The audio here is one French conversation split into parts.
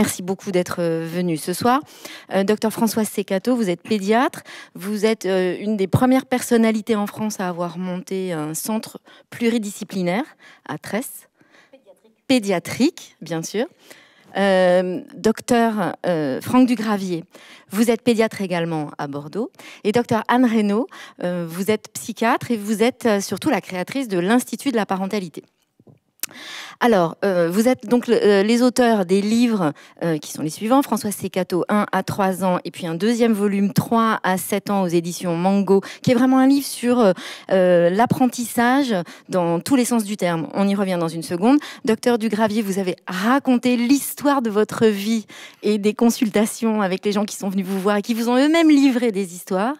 Merci beaucoup d'être euh, venu ce soir. Euh, docteur Françoise Secato, vous êtes pédiatre. Vous êtes euh, une des premières personnalités en France à avoir monté un centre pluridisciplinaire à Tresse. Pédiatrique, bien sûr. docteur Franck Dugravier, vous êtes pédiatre également à Bordeaux. Et docteur Anne Reynaud, vous êtes psychiatre et vous êtes surtout la créatrice de l'Institut de la parentalité. Alors, euh, vous êtes donc euh, les auteurs des livres euh, qui sont les suivants François Secato, 1 à 3 ans, et puis un deuxième volume, 3 à 7 ans, aux éditions Mango, qui est vraiment un livre sur l'apprentissage dans tous les sens du terme. On y revient dans une seconde. Docteur Dugravier, vous avez raconté l'histoire de votre vie et des consultations avec les gens qui sont venus vous voir et qui vous ont eux-mêmes livré des histoires.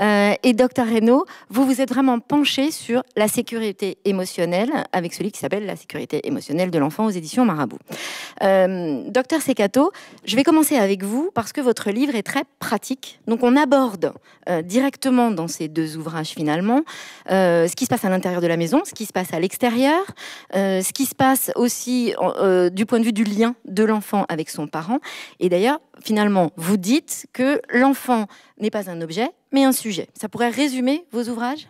et docteur Reynaud, vous vous êtes vraiment penché sur la sécurité émotionnelle avec celui qui s'appelle la sécurité sécurité émotionnelle de l'enfant aux éditions Marabout. Euh, docteur Secato, je vais commencer avec vous parce que votre livre est très pratique. Donc on aborde euh, directement dans ces deux ouvrages finalement euh, ce qui se passe à l'intérieur de la maison, ce qui se passe à l'extérieur, ce qui se passe aussi du point de vue du lien de l'enfant avec son parent. Et d'ailleurs, finalement, vous dites que l'enfant n'est pas un objet, mais un sujet. Ça pourrait résumer vos ouvrages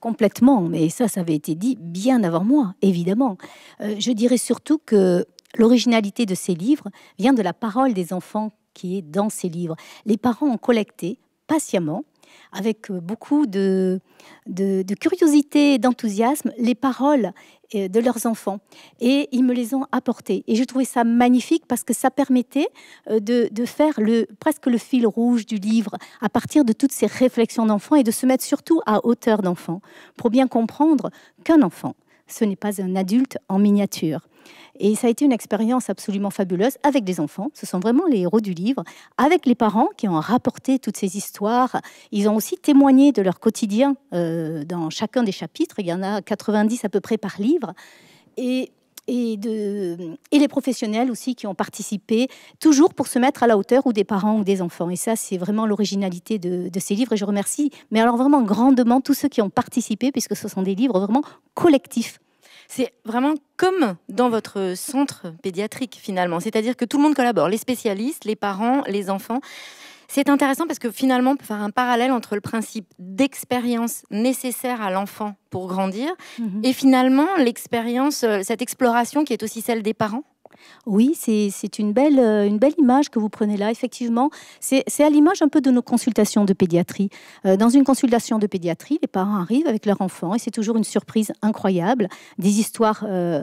complètement, mais ça, ça avait été dit bien avant moi, évidemment. Euh, je dirais surtout que l'originalité de ces livres vient de la parole des enfants qui est dans ces livres. Les parents ont collecté patiemment avec euh, beaucoup de, curiosité et d'enthousiasme les paroles euh, de leurs enfants. Et ils me les ont apportées. Et j'ai trouvé ça magnifique parce que ça permettait euh, de, faire presque le fil rouge du livre à partir de toutes ces réflexions d'enfants et de se mettre surtout à hauteur d'enfant pour bien comprendre qu'un enfant, ce n'est pas un adulte en miniature. Et ça a été une expérience absolument fabuleuse avec des enfants. Ce sont vraiment les héros du livre, avec les parents qui ont rapporté toutes ces histoires. Ils ont aussi témoigné de leur quotidien euh, dans chacun des chapitres. Il y en a 90 à peu près par livre. Et et, de, et, les professionnels aussi qui ont participé, toujours pour se mettre à la hauteur ou des parents ou des enfants. Et ça, c'est vraiment l'originalité de, de, ces livres. Et je remercie, mais alors vraiment grandement tous ceux qui ont participé, puisque ce sont des livres vraiment collectifs c'est vraiment comme dans votre centre pédiatrique finalement. C'est-à-dire que tout le monde collabore, les spécialistes, les parents, les enfants. C'est intéressant parce que finalement, on peut faire un parallèle entre le principe d'expérience nécessaire à l'enfant pour grandir mhm. et finalement l'expérience, euh, cette exploration qui est aussi celle des parents oui, c'est une belle, euh, une belle image que vous prenez là, effectivement. C'est à l'image un peu de nos consultations de pédiatrie. Euh, dans une consultation de pédiatrie, les parents arrivent avec leur enfant et c'est toujours une surprise incroyable, des histoires euh,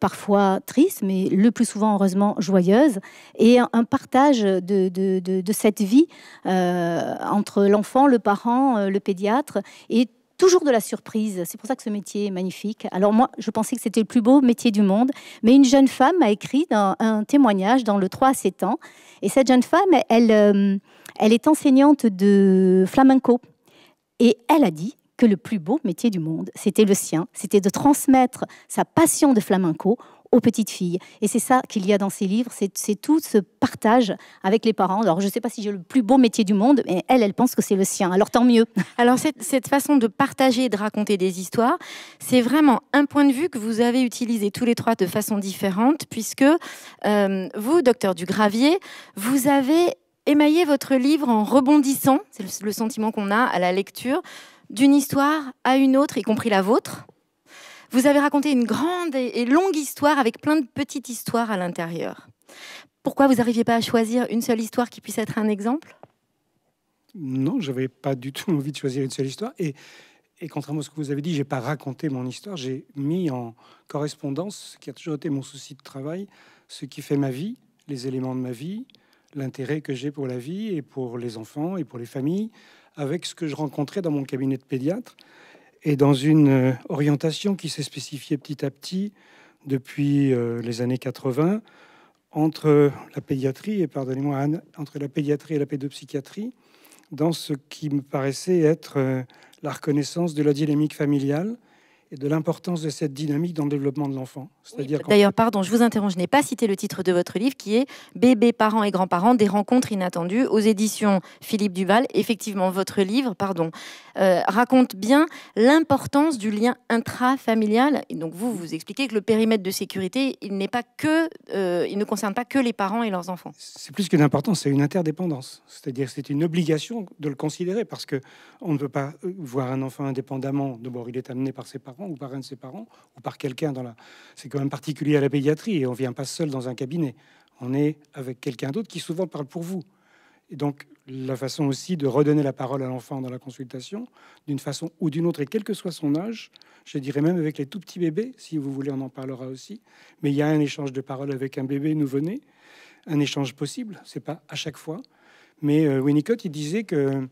parfois tristes, mais le plus souvent, heureusement, joyeuses, et un, partage de, cette vie entre l'enfant, le parent, le pédiatre, et toujours de la surprise. C'est pour ça que ce métier est magnifique. Alors moi, je pensais que c'était le plus beau métier du monde, mais une jeune femme m'a écrit un, témoignage dans le 3 à 7 ans. Et cette jeune femme, elle, euh, elle est enseignante de flamenco. Et elle a dit que le plus beau métier du monde, c'était le sien, c'était de transmettre sa passion de flamenco aux petites filles. Et c'est ça qu'il y a dans ces livres, c'est tout ce partage avec les parents. Alors, je ne sais pas si j'ai le plus beau métier du monde, mais elle, elle pense que c'est le sien. Alors, tant mieux. Alors, cette, façon de partager et de raconter des histoires, c'est vraiment un point de vue que vous avez utilisé tous les trois de façon différente, puisque euh, vous, docteur Dugravier, vous avez émaillé votre livre en rebondissant, c'est le sentiment qu'on a à la lecture, d'une histoire à une autre, y compris la vôtre, vous avez raconté une grande et longue histoire avec plein de petites histoires à l'intérieur. Pourquoi vous n'arriviez pas à choisir une seule histoire qui puisse être un exemple Non, j'avais pas du tout envie de choisir une seule histoire. Et, et contrairement à ce que vous avez dit, j'ai pas raconté mon histoire. J'ai mis en correspondance, ce qui a toujours été mon souci de travail, ce qui fait ma vie, les éléments de ma vie, l'intérêt que j'ai pour la vie et pour les enfants et pour les familles, avec ce que je rencontrais dans mon cabinet de pédiatre et dans une euh, orientation qui s'est spécifiée petit à petit depuis euh, les années 80 entre la pédiatrie et pardonnez-moi entre la pédiatrie et la pédopsychiatrie dans ce qui me paraissait être euh, la reconnaissance de la dynamique familiale et de l'importance de cette dynamique dans le développement de l'enfant. cest à d'ailleurs, pardon, je vous interromps, je n'ai pas cité le titre de votre livre qui est "Bébé, parents et grands-parents, des rencontres inattendues aux éditions Philippe Duval. Effectivement, votre livre, pardon, euh, raconte bien l'importance du lien intrafamilial. Et donc vous, vous expliquez que le périmètre de sécurité, il n'est pas que, euh, il ne concerne pas que les parents et leurs enfants. C'est plus que importance, c'est une interdépendance. C'est-à-dire, c'est une obligation de le considérer parce que on ne peut pas euh, voir un enfant indépendamment. D'abord, il est amené par ses parents ou par un de ses parents ou par quelqu'un dans la. C'est quand même particulier à la pédiatrie et on vient pas seul dans un cabinet. On est avec quelqu'un d'autre qui souvent parle pour vous. Et donc la façon aussi de redonner la parole à l'enfant dans la consultation, d'une façon ou d'une autre, et quel que soit son âge, je dirais même avec les tout petits bébés, si vous voulez, on en parlera aussi. Mais il y a un échange de parole avec un bébé nouveau-né, un échange possible, c'est pas à chaque fois. Mais euh, Winnicott, il disait que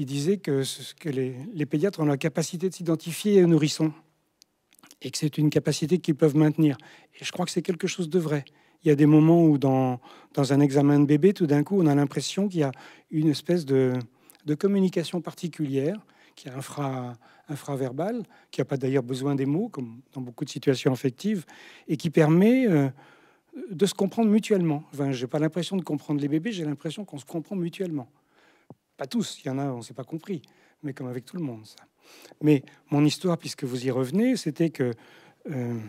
il disait que, que les, pédiatres ont la capacité de s'identifier aux nourrissons et que c'est une capacité qu'ils peuvent maintenir. Et je crois que c'est quelque chose de vrai. Il y a des moments où, dans, dans un examen de bébé, tout d'un coup, on a l'impression qu'il y a une espèce de, communication particulière qui est infra, infraverbal, qui n'a pas d'ailleurs besoin des mots, comme dans beaucoup de situations affectives, et qui permet euh, de se comprendre mutuellement. Enfin, je n'ai pas l'impression de comprendre les bébés, j'ai l'impression qu'on se comprend mutuellement. Pas tous, il y en a, on ne s'est pas compris, mais comme avec tout le monde, ça. Mais mon histoire, puisque vous y revenez, c'était que euh,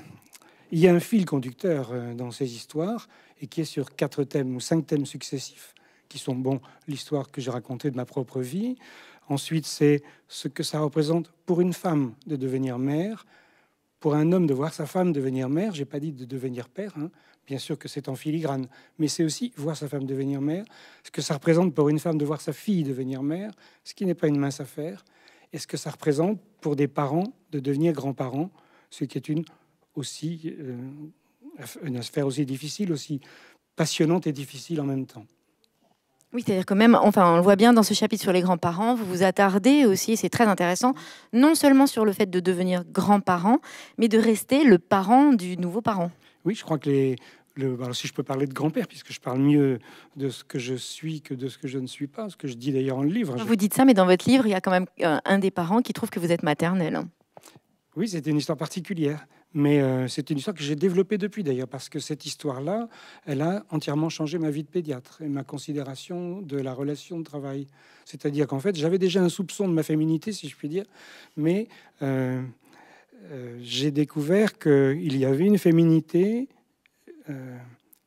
il y a un fil conducteur euh, dans ces histoires et qui est sur quatre thèmes ou cinq thèmes successifs qui sont bon l'histoire que j'ai racontée de ma propre vie. Ensuite, c'est ce que ça représente pour une femme de devenir mère, pour un homme de voir sa femme devenir mère. J'ai pas dit de devenir père. Hein, Bien sûr que c'est en filigrane, mais c'est aussi voir sa femme devenir mère, ce que ça représente pour une femme de voir sa fille devenir mère, ce qui n'est pas une mince affaire, et ce que ça représente pour des parents de devenir grands-parents, ce qui est une aussi euh, une sphère aussi difficile, aussi passionnante et difficile en même temps. Oui, c'est-à-dire que même, enfin, on le voit bien dans ce chapitre sur les grands-parents, vous vous attardez aussi, c'est très intéressant, non seulement sur le fait de devenir grand-parent, mais de rester le parent du nouveau parent. Oui, je crois que les, si je peux parler de grand-père, puisque je parle mieux de ce que je suis que de ce que je ne suis pas, ce que je dis d'ailleurs en livre. Vous dites ça, mais dans votre livre, il y a quand même euh, un des parents qui trouve que vous êtes maternel. Oui, c'était une histoire particulière, mais euh, c'est une histoire que j'ai développée depuis d'ailleurs, parce que cette histoire-là, elle a entièrement changé ma vie de pédiatre et ma considération de la relation de travail. C'est-à-dire qu'en fait, j'avais déjà un soupçon de ma féminité, si je puis dire, mais euh, j'ai découvert qu'il y avait une féminité euh,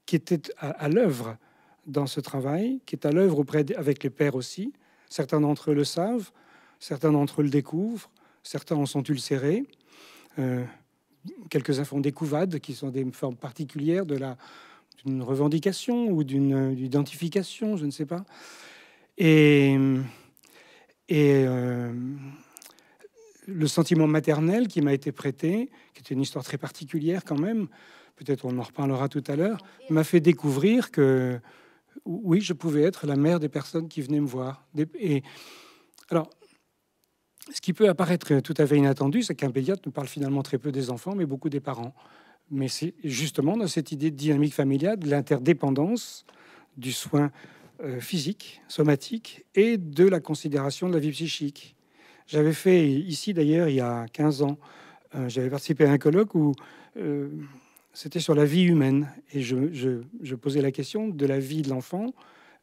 qui était à, l'œuvre dans ce travail, qui est à l'œuvre auprès avec les pères aussi. Certains d'entre eux le savent, certains d'entre eux le découvrent, certains en sont ulcérés. Euh, Quelques-uns font des couvades, qui sont des formes particulières de la d'une revendication ou d'une identification, je ne sais pas. Et, et euh, le sentiment maternel qui m'a été prêté, qui était une histoire très particulière quand même, peut-être on en reparlera tout à l'heure, m'a fait découvrir que oui, je pouvais être la mère des personnes qui venaient me voir. Et alors, ce qui peut apparaître tout à fait inattendu, c'est qu'un pédiatre nous parle finalement très peu des enfants, mais beaucoup des parents. Mais c'est justement dans cette idée de dynamique familiale, de l'interdépendance du soin euh, physique, somatique, et de la considération de la vie psychique. J'avais fait ici d'ailleurs, il y a 15 ans, euh, j'avais participé à un colloque où euh, c'était sur la vie humaine. Et je, posais la question de la vie de l'enfant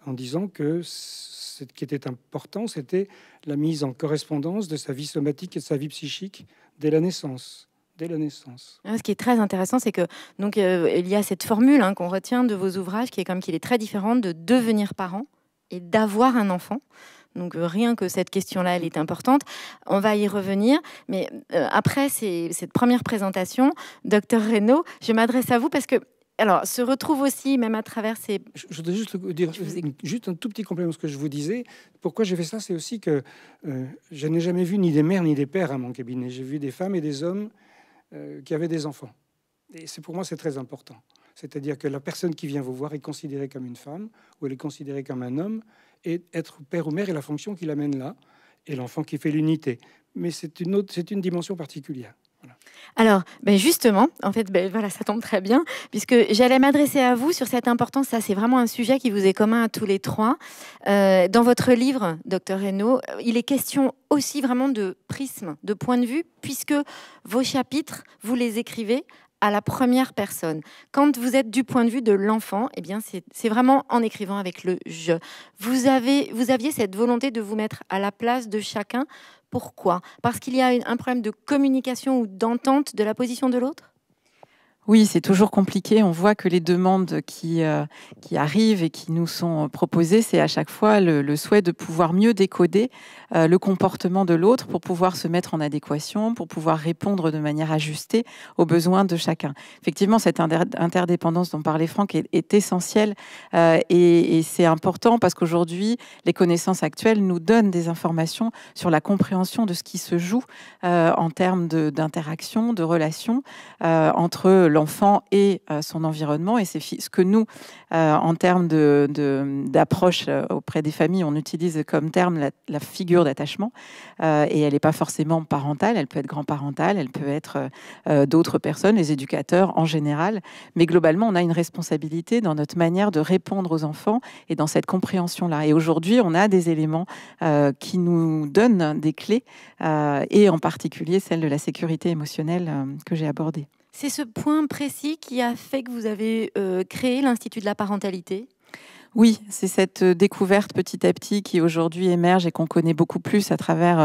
en disant que ce qui était important, c'était la mise en correspondance de sa vie somatique et de sa vie psychique dès la naissance. Dès la naissance. Ah, ce qui est très intéressant, c'est que donc euh, il y a cette formule hein, qu'on retient de vos ouvrages, qui est comme qu'il est très différent de devenir parent et d'avoir un enfant. Donc euh, rien que cette question-là, elle est importante. On va y revenir. Mais euh, après cette première présentation, docteur Reynaud, je m'adresse à vous parce que alors, se retrouve aussi, même à travers ces. Je, voudrais juste dire juste un tout petit complément à ce que je vous disais. Pourquoi j'ai fait ça C'est aussi que euh, je n'ai jamais vu ni des mères ni des pères à mon cabinet. J'ai vu des femmes et des hommes qui avaient des enfants. Et c'est pour moi, c'est très important. C'est-à-dire que la personne qui vient vous voir est considérée comme une femme ou elle est considérée comme un homme et être père ou mère est la fonction qui l'amène là, et l'enfant qui fait l'unité. Mais c'est une autre, c'est une dimension particulière. Alors, ben justement, en fait, ben voilà, ça tombe très bien, puisque j'allais m'adresser à vous sur cette importance. Ça, c'est vraiment un sujet qui vous est commun à tous les trois. Euh, dans votre livre, docteur Reynaud, il est question aussi vraiment de prisme, de point de vue, puisque vos chapitres, vous les écrivez à la première personne. Quand vous êtes du point de vue de l'enfant, eh bien c'est vraiment en écrivant avec le je. Vous, avez, vous aviez cette volonté de vous mettre à la place de chacun. Pourquoi Parce qu'il y a un problème de communication ou d'entente de la position de l'autre oui, c'est toujours compliqué. On voit que les demandes qui, euh, qui arrivent et qui nous sont euh, proposées, c'est à chaque fois le, souhait de pouvoir mieux décoder euh, le comportement de l'autre pour pouvoir se mettre en adéquation, pour pouvoir répondre de manière ajustée aux besoins de chacun. Effectivement, cette interdépendance dont parlait Franck est, essentielle et, c'est important parce qu'aujourd'hui, les connaissances actuelles nous donnent des informations sur la compréhension de ce qui se joue en termes d'interaction, de, relation relations entre l'entreprise enfant et euh, son environnement. Et c'est ce que nous, euh, en termes d'approche euh, auprès des familles, on utilise comme terme la, la figure d'attachement. et elle n'est pas forcément parentale, elle peut être grand-parentale, elle peut être d'autres personnes, les éducateurs en général. Mais globalement, on a une responsabilité dans notre manière de répondre aux enfants et dans cette compréhension-là. Et aujourd'hui, on a des éléments qui nous donnent des clés, et en particulier celle de la sécurité émotionnelle que j'ai abordée. C'est ce point précis qui a fait que vous avez euh, créé l'Institut de la parentalité oui, c'est cette euh, découverte petit à petit qui aujourd'hui émerge et qu'on connaît beaucoup plus à travers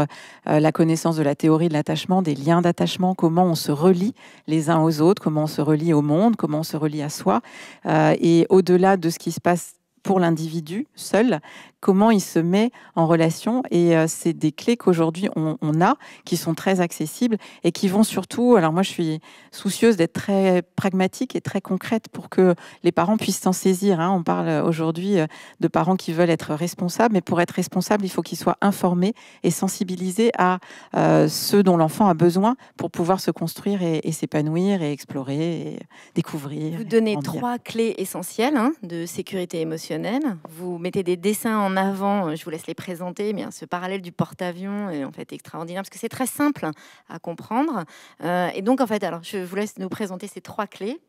euh, la connaissance de la théorie de l'attachement, des liens d'attachement, comment on se relie les uns aux autres, comment on se relie au monde, comment on se relie à soi. et au-delà de ce qui se passe pour l'individu seul, comment il se met en relation. Et euh, c'est des clés qu'aujourd'hui on, a, qui sont très accessibles et qui vont surtout. Alors moi, je suis soucieuse d'être très pragmatique et très concrète pour que les parents puissent s'en saisir. Hein. On parle aujourd'hui euh, de parents qui veulent être responsables, mais pour être responsable, il faut qu'ils soient informés et sensibilisés à euh, ce dont l'enfant a besoin pour pouvoir se construire et, s'épanouir et explorer et découvrir. Vous donnez trois clés essentielles hein, de sécurité émotionnelle. Vous mettez des dessins en avant, euh, je vous laisse les présenter, mais hein, ce parallèle du porte-avions est en fait extraordinaire parce que c'est très simple à comprendre. Euh, et donc, en fait, alors, je vous laisse nous présenter ces trois clés.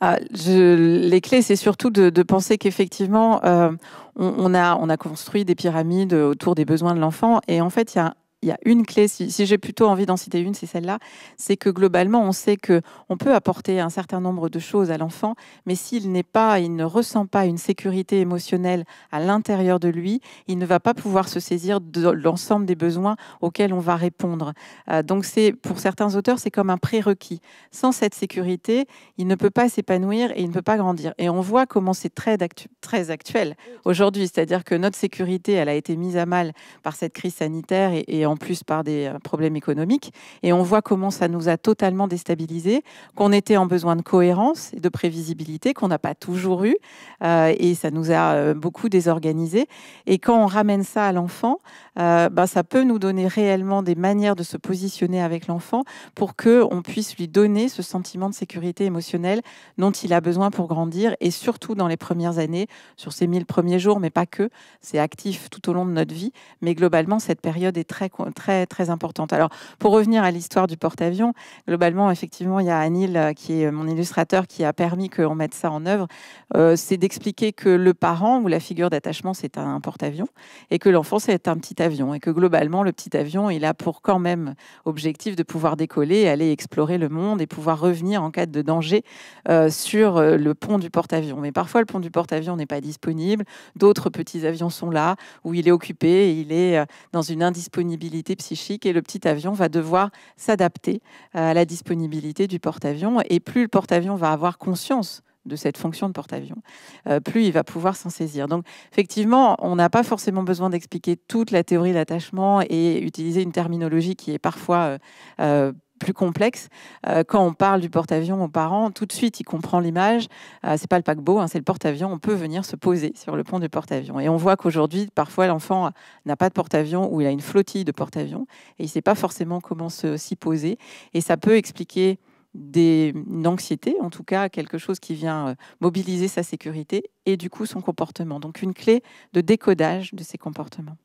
Ah, je, les clés, c'est surtout de, penser qu'effectivement, euh, on, a, on a construit des pyramides autour des besoins de l'enfant. Et en fait, il y a il y a une clé, si, j'ai plutôt envie d'en citer une, c'est celle-là, c'est que globalement, on sait que on peut apporter un certain nombre de choses à l'enfant, mais s'il n'est pas, il ne ressent pas une sécurité émotionnelle à l'intérieur de lui, il ne va pas pouvoir se saisir de l'ensemble des besoins auxquels on va répondre. Euh, donc c'est pour certains auteurs, c'est comme un prérequis. Sans cette sécurité, il ne peut pas s'épanouir et il ne peut pas grandir. Et on voit comment c'est très, très actuel aujourd'hui, c'est-à-dire que notre sécurité, elle a été mise à mal par cette crise sanitaire et, et en en plus par des euh, problèmes économiques. Et on voit comment ça nous a totalement déstabilisés, qu'on était en besoin de cohérence et de prévisibilité, qu'on n'a pas toujours eu. Euh, et ça nous a euh, beaucoup désorganisés. Et quand on ramène ça à l'enfant, ben, ça peut nous donner réellement des manières de se positionner avec l'enfant pour qu'on puisse lui donner ce sentiment de sécurité émotionnelle dont il a besoin pour grandir et surtout dans les premières années, sur ces 1000 premiers jours, mais pas que. C'est actif tout au long de notre vie. Mais globalement, cette période est très très, très importante. Alors, pour revenir à l'histoire du porte-avions, globalement, effectivement, il y a Anil, euh, qui est mon illustrateur, qui a permis qu'on mette ça en œuvre. Euh, c'est d'expliquer que le parent ou la figure d'attachement, c'est un porte-avions et que l'enfant, c'est un petit avion et que globalement, le petit avion, il a pour quand même objectif de pouvoir décoller, aller explorer le monde et pouvoir revenir en cas de danger euh, sur le pont du porte-avions. Mais parfois, le pont du porte-avions n'est pas disponible. D'autres petits avions sont là où il est occupé et il est dans une indisponibilité psychique et le petit avion va devoir s'adapter euh, à la disponibilité du porte-avions. Et plus le porte-avions va avoir conscience de cette fonction de porte-avions, euh, plus il va pouvoir s'en saisir. Donc effectivement, on n'a pas forcément besoin d'expliquer toute la théorie d'attachement et utiliser une terminologie qui est parfois euh, plus complexe. Euh, quand on parle du porte-avions aux parents, tout de suite, il comprend l'image. Euh, c'est pas le paquebot, hein, c'est le porte-avions. On peut venir se poser sur le pont du porte-avions. Et on voit qu'aujourd'hui, parfois, l'enfant n'a pas de porte-avions ou il a une flottille de porte-avions et il sait pas forcément comment s'y poser. Et ça peut expliquer des, anxiété, en tout cas quelque chose qui vient euh, mobiliser sa sécurité et du coup son comportement. Donc une clé de décodage de ses comportements.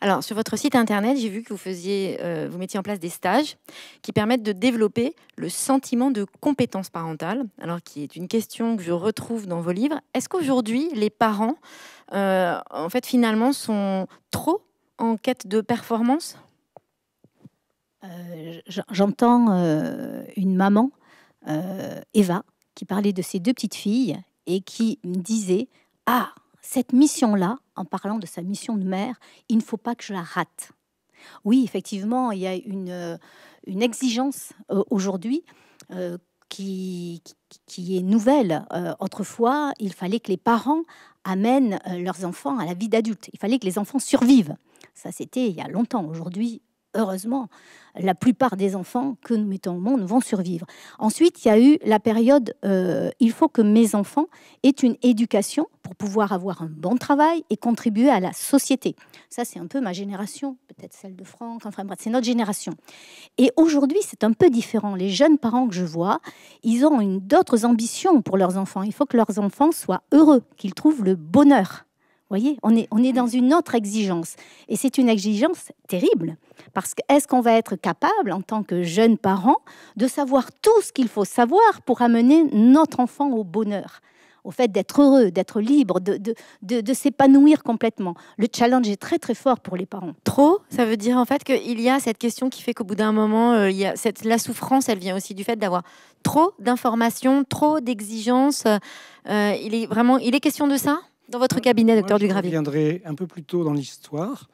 Alors sur votre site internet, j'ai vu que vous faisiez, euh, vous mettiez en place des stages qui permettent de développer le sentiment de compétence parentale. Alors qui est une question que je retrouve dans vos livres. Est-ce qu'aujourd'hui les parents, euh, en fait finalement, sont trop en quête de performance euh, j'entends euh, une maman, euh, Eva, qui parlait de ses deux petites filles et qui me disait Ah, cette mission-là, en parlant de sa mission de mère, il ne faut pas que je la rate. Oui, effectivement, il y a une, une exigence aujourd'hui. Qui, qui, est nouvelle. autrefois, il fallait que les parents amènent leurs enfants à la vie d'adulte. Il fallait que les enfants survivent. Ça, c'était il y a longtemps. Aujourd'hui, heureusement, la plupart des enfants que nous mettons au monde vont survivre. Ensuite, il y a eu la période euh, il faut que mes enfants aient une éducation pour pouvoir avoir un bon travail et contribuer à la société. Ça, c'est un peu ma génération, peut-être celle de Franck, enfin c'est notre génération. Et aujourd'hui, c'est un peu différent. Les jeunes parents que je vois, ils ont d'autres ambitions pour leurs enfants. Il faut que leurs enfants soient heureux, qu'ils trouvent le bonheur voyez, on est, dans mm. une autre exigence. Et c'est une exigence terrible. Parce que est-ce qu'on va être capable, en tant que jeunes parents de savoir tout ce qu'il faut savoir pour amener notre enfant au bonheur au fait d'être heureux, d'être libre, de, s'épanouir complètement. Le challenge est très très fort pour les parents. Trop, ça veut dire en fait qu'il y a cette question qui fait qu'au bout d'un moment, euh, la souffrance, elle vient aussi du fait d'avoir trop d'informations, trop d'exigences. Euh, il est vraiment, il est question de ça dans votre cabinet, docteur du Gravier. Je reviendrai un peu plus tôt dans l'histoire.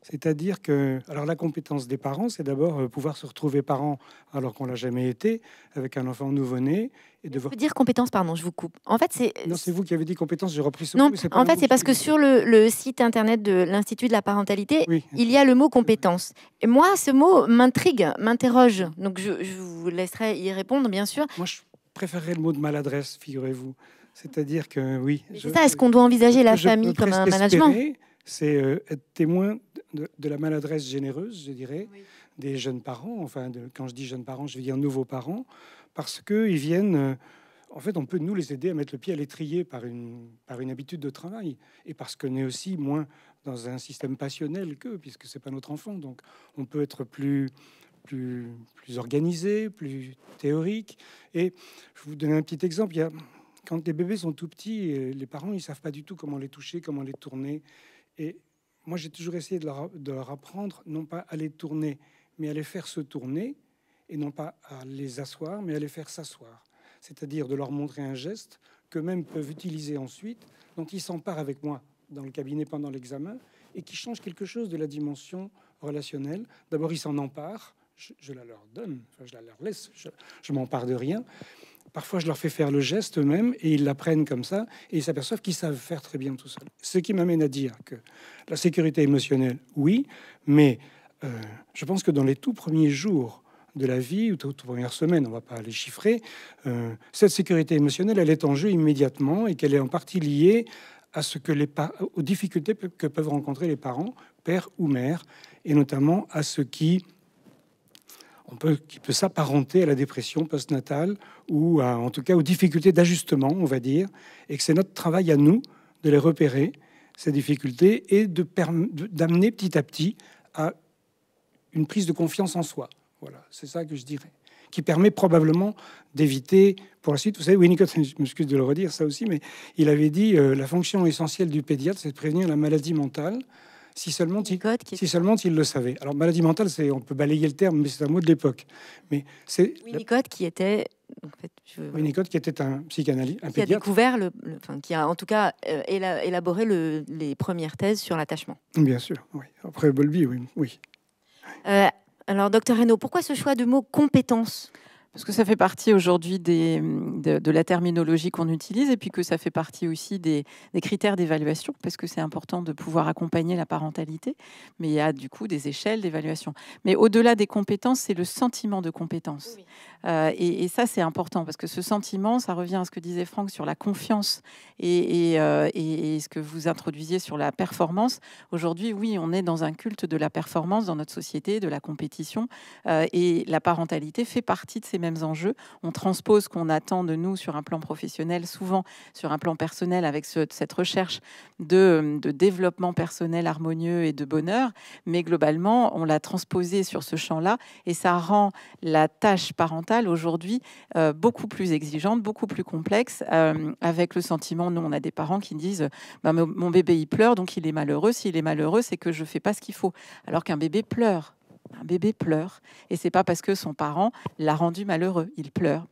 C'est-à-dire que, alors la compétence des parents, c'est d'abord euh, pouvoir se retrouver parent alors qu'on l'a jamais été avec un enfant nouveau-né et de dire compétence, pardon, je vous coupe. En fait, c'est non, c'est vous qui avez dit compétence, j'ai repris ce non, en fait, c'est parce que sur le, site internet de l'Institut de la parentalité, il y a le mot compétence. Et moi, ce mot m'intrigue, m'interroge. Donc, je, je, vous laisserai y répondre, bien sûr. Moi, je préférerais le mot de maladresse, figurez-vous. C'est-à-dire que oui. Je, ça, est-ce qu'on doit envisager la famille comme un management C'est euh, être témoin de, la maladresse généreuse, je dirais, des jeunes parents. Enfin, quand je dis jeunes parents, je veux dire nouveaux parents, parce qu'ils viennent. Euh, en fait, on peut nous les aider à mettre le pied à l'étrier par une, par une habitude de travail et parce qu'on est aussi moins dans un système passionnel qu'eux, puisque ce n'est pas notre enfant. Donc, on peut être plus, plus, plus organisé, plus théorique. Et je vous donner un petit exemple. Il y a quand les bébés sont tout petits, euh, les parents, ils savent pas du tout comment les toucher, comment les tourner. Et moi, j'ai toujours essayé de leur, apprendre, non pas à les tourner, mais à les faire se tourner, et non pas à les asseoir, mais à les faire s'asseoir. C'est-à-dire de leur montrer un geste qu'eux-mêmes peuvent utiliser ensuite, dont ils s'emparent avec moi dans le cabinet pendant l'examen, et qui change quelque chose de la dimension relationnelle. D'abord, ils s'en emparent, je, je, la leur donne, je la leur laisse, je, je m'empare de rien. Parfois, je leur fais faire le geste eux-mêmes et ils l'apprennent comme ça et ils s'aperçoivent qu'ils savent faire très bien tout seul. Ce qui m'amène à dire que la sécurité émotionnelle, oui, mais euh, je pense que dans les tout premiers jours de la vie, ou toute première semaine, on ne va pas les chiffrer, euh, cette sécurité émotionnelle, elle est en jeu immédiatement et qu'elle est en partie liée à ce que les aux difficultés que peuvent rencontrer les parents, père ou mère, et notamment à ce qui on peut, qui peut s'apparenter à la dépression postnatale ou en tout cas aux difficultés d'ajustement, on va dire, et que c'est notre travail à nous de les repérer, ces difficultés, et d'amener petit à petit à une prise de confiance en soi. Voilà, c'est ça que je dirais. Qui permet probablement d'éviter, pour la suite, vous savez, Winnicott, je m'excuse de le redire ça aussi, mais il avait dit euh, la fonction essentielle du pédiatre, c'est de prévenir la maladie mentale si seulement, il, si seulement il le savait. Alors, maladie mentale, c'est, on peut balayer le terme, mais c'est un mot de l'époque. Mais c'est Winnicott qui était. qui était un psychanalyste, un qui a découvert le, qui a en tout cas euh, élaboré les premières thèses sur l'attachement. Bien sûr, oui. Après Bolby, oui, euh, alors, docteur Reynaud, pourquoi ce choix de mot compétence parce que ça fait partie aujourd'hui de, la terminologie qu'on utilise et puis que ça fait partie aussi des, critères d'évaluation, parce que c'est important de pouvoir accompagner la parentalité, mais il y a du coup des échelles d'évaluation. Mais au-delà des compétences, c'est le sentiment de compétence. Euh, et, ça, c'est important, parce que ce sentiment, ça revient à ce que disait Franck sur la confiance euh, et, ce que vous introduisiez sur la performance. Aujourd'hui, oui, on est dans un culte de la performance dans notre société, de la compétition, euh, et la parentalité fait partie de ces mêmes enjeux. On transpose ce qu'on attend de nous sur un plan professionnel, souvent sur un plan personnel, avec cette recherche de, développement personnel harmonieux et de bonheur. Mais globalement, on l'a transposé sur ce champ-là et ça rend la tâche parentale aujourd'hui euh, beaucoup plus exigeante, beaucoup plus complexe, euh, avec le sentiment, nous, on a des parents qui disent, ben, mon bébé, il pleure, donc il est malheureux. S'il est malheureux, c'est que je fais pas ce qu'il faut. Alors qu'un bébé pleure. Un bébé pleure et c'est pas parce que son parent l'a rendu malheureux, il pleure.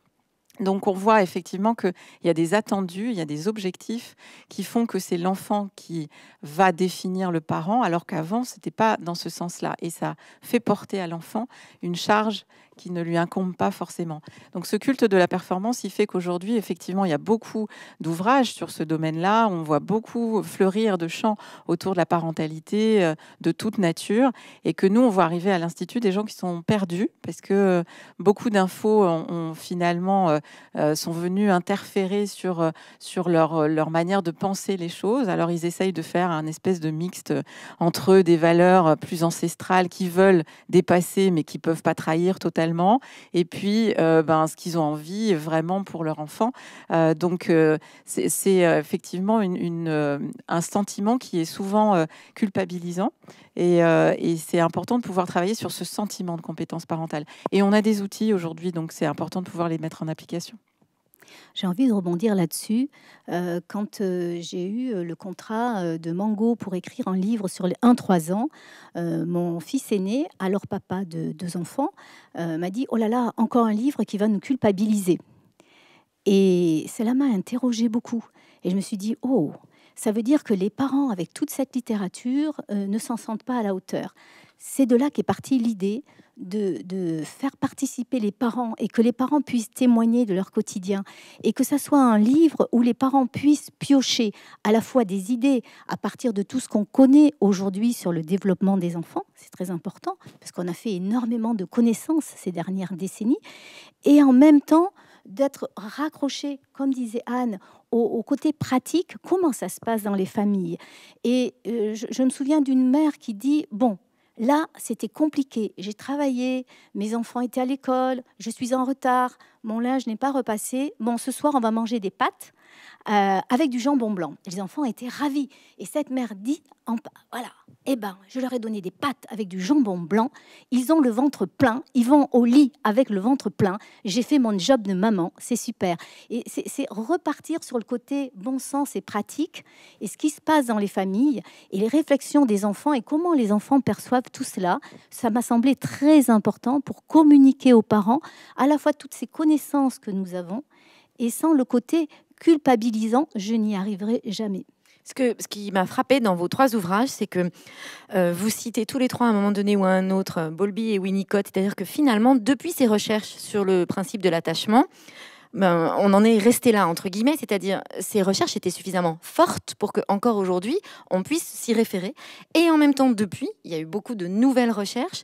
Donc on voit effectivement qu'il y a des attendus, il y a des objectifs qui font que c'est l'enfant qui va définir le parent, alors qu'avant, ce n'était pas dans ce sens-là. Et ça fait porter à l'enfant une charge qui ne lui incombe pas forcément. Donc ce culte de la performance, il fait qu'aujourd'hui, effectivement, il y a beaucoup d'ouvrages sur ce domaine-là. On voit beaucoup fleurir de champs autour de la parentalité euh, de toute nature et que nous, on voit arriver à l'Institut des gens qui sont perdus parce que euh, beaucoup d'infos ont, finalement euh, sont venues interférer sur, sur leur, leur manière de penser les choses. Alors ils essayent de faire un espèce de mixte entre eux des valeurs plus ancestrales qui veulent dépasser mais qui peuvent pas trahir totalement et puis euh, ben, ce qu'ils ont envie vraiment pour leur enfant. Euh, donc euh, c'est effectivement une, un sentiment qui est souvent culpabilisant, et c'est important de pouvoir travailler sur ce sentiment de compétence parentale. Et on a des outils aujourd'hui, donc c'est important de pouvoir les mettre en application. J'ai envie de rebondir là-dessus. Euh, quand euh, j'ai eu euh, le contrat de Mango pour écrire un livre sur les 1-3 ans, mon fils aîné, alors papa de deux enfants, m'a dit Oh là là, encore un livre qui va nous culpabiliser. Et cela m'a interrogée beaucoup. Et je me suis dit Oh, ça veut dire que les parents, avec toute cette littérature, euh, ne s'en sentent pas à la hauteur. C'est de là qu'est partie l'idée de, de, faire participer les parents et que les parents puissent témoigner de leur quotidien et que ça soit un livre où les parents puissent piocher à la fois des idées à partir de tout ce qu'on connaît aujourd'hui sur le développement des enfants, c'est très important parce qu'on a fait énormément de connaissances ces dernières décennies, et en même temps d'être raccroché, comme disait Anne, au, côté pratique, comment ça se passe dans les familles. Et euh, je me souviens d'une mère qui dit, bon, Là, c'était compliqué. J'ai travaillé, mes enfants étaient à l'école, je suis en retard, mon linge n'est pas repassé. Bon, ce soir, on va manger des pâtes. Euh, avec du jambon blanc. Les enfants étaient ravis. Et cette mère dit, en, voilà, eh ben, je leur ai donné des pâtes avec du jambon blanc. Ils ont le ventre plein. Ils vont au lit avec le ventre plein. J'ai fait mon job de maman. C'est super. Et c'est repartir sur le côté bon sens et pratique et ce qui se passe dans les familles et les réflexions des enfants et comment les enfants perçoivent tout cela. Ça m'a semblé très important pour communiquer aux parents à la fois toutes ces connaissances que nous avons et sans le côté culpabilisant, je n'y arriverai jamais. Ce, que, ce qui m'a frappé dans vos trois ouvrages, c'est que euh, vous citez tous les trois à un moment donné ou un autre euh, Bowlby et Winnicott, c'est-à-dire que finalement, depuis ces recherches sur le principe de l'attachement, ben, on en est resté là, entre guillemets, c'est-à-dire ces recherches étaient suffisamment fortes pour qu'encore aujourd'hui, on puisse s'y référer. Et en même temps, depuis, il y a eu beaucoup de nouvelles recherches,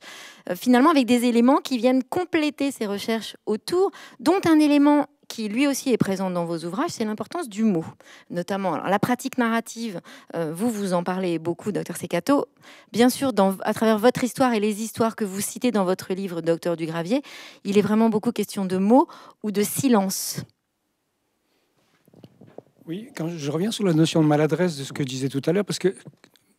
euh, finalement avec des éléments qui viennent compléter ces recherches autour, dont un élément qui lui aussi est présent dans vos ouvrages, c'est l'importance du mot, notamment alors, la pratique narrative. Euh, vous vous en parlez beaucoup, docteur Secato. Bien sûr, dans, à travers votre histoire et les histoires que vous citez dans votre livre, docteur du Gravier, il est vraiment beaucoup question de mots ou de silence. Oui, quand je reviens sur la notion de maladresse de ce que je disais tout à l'heure, parce que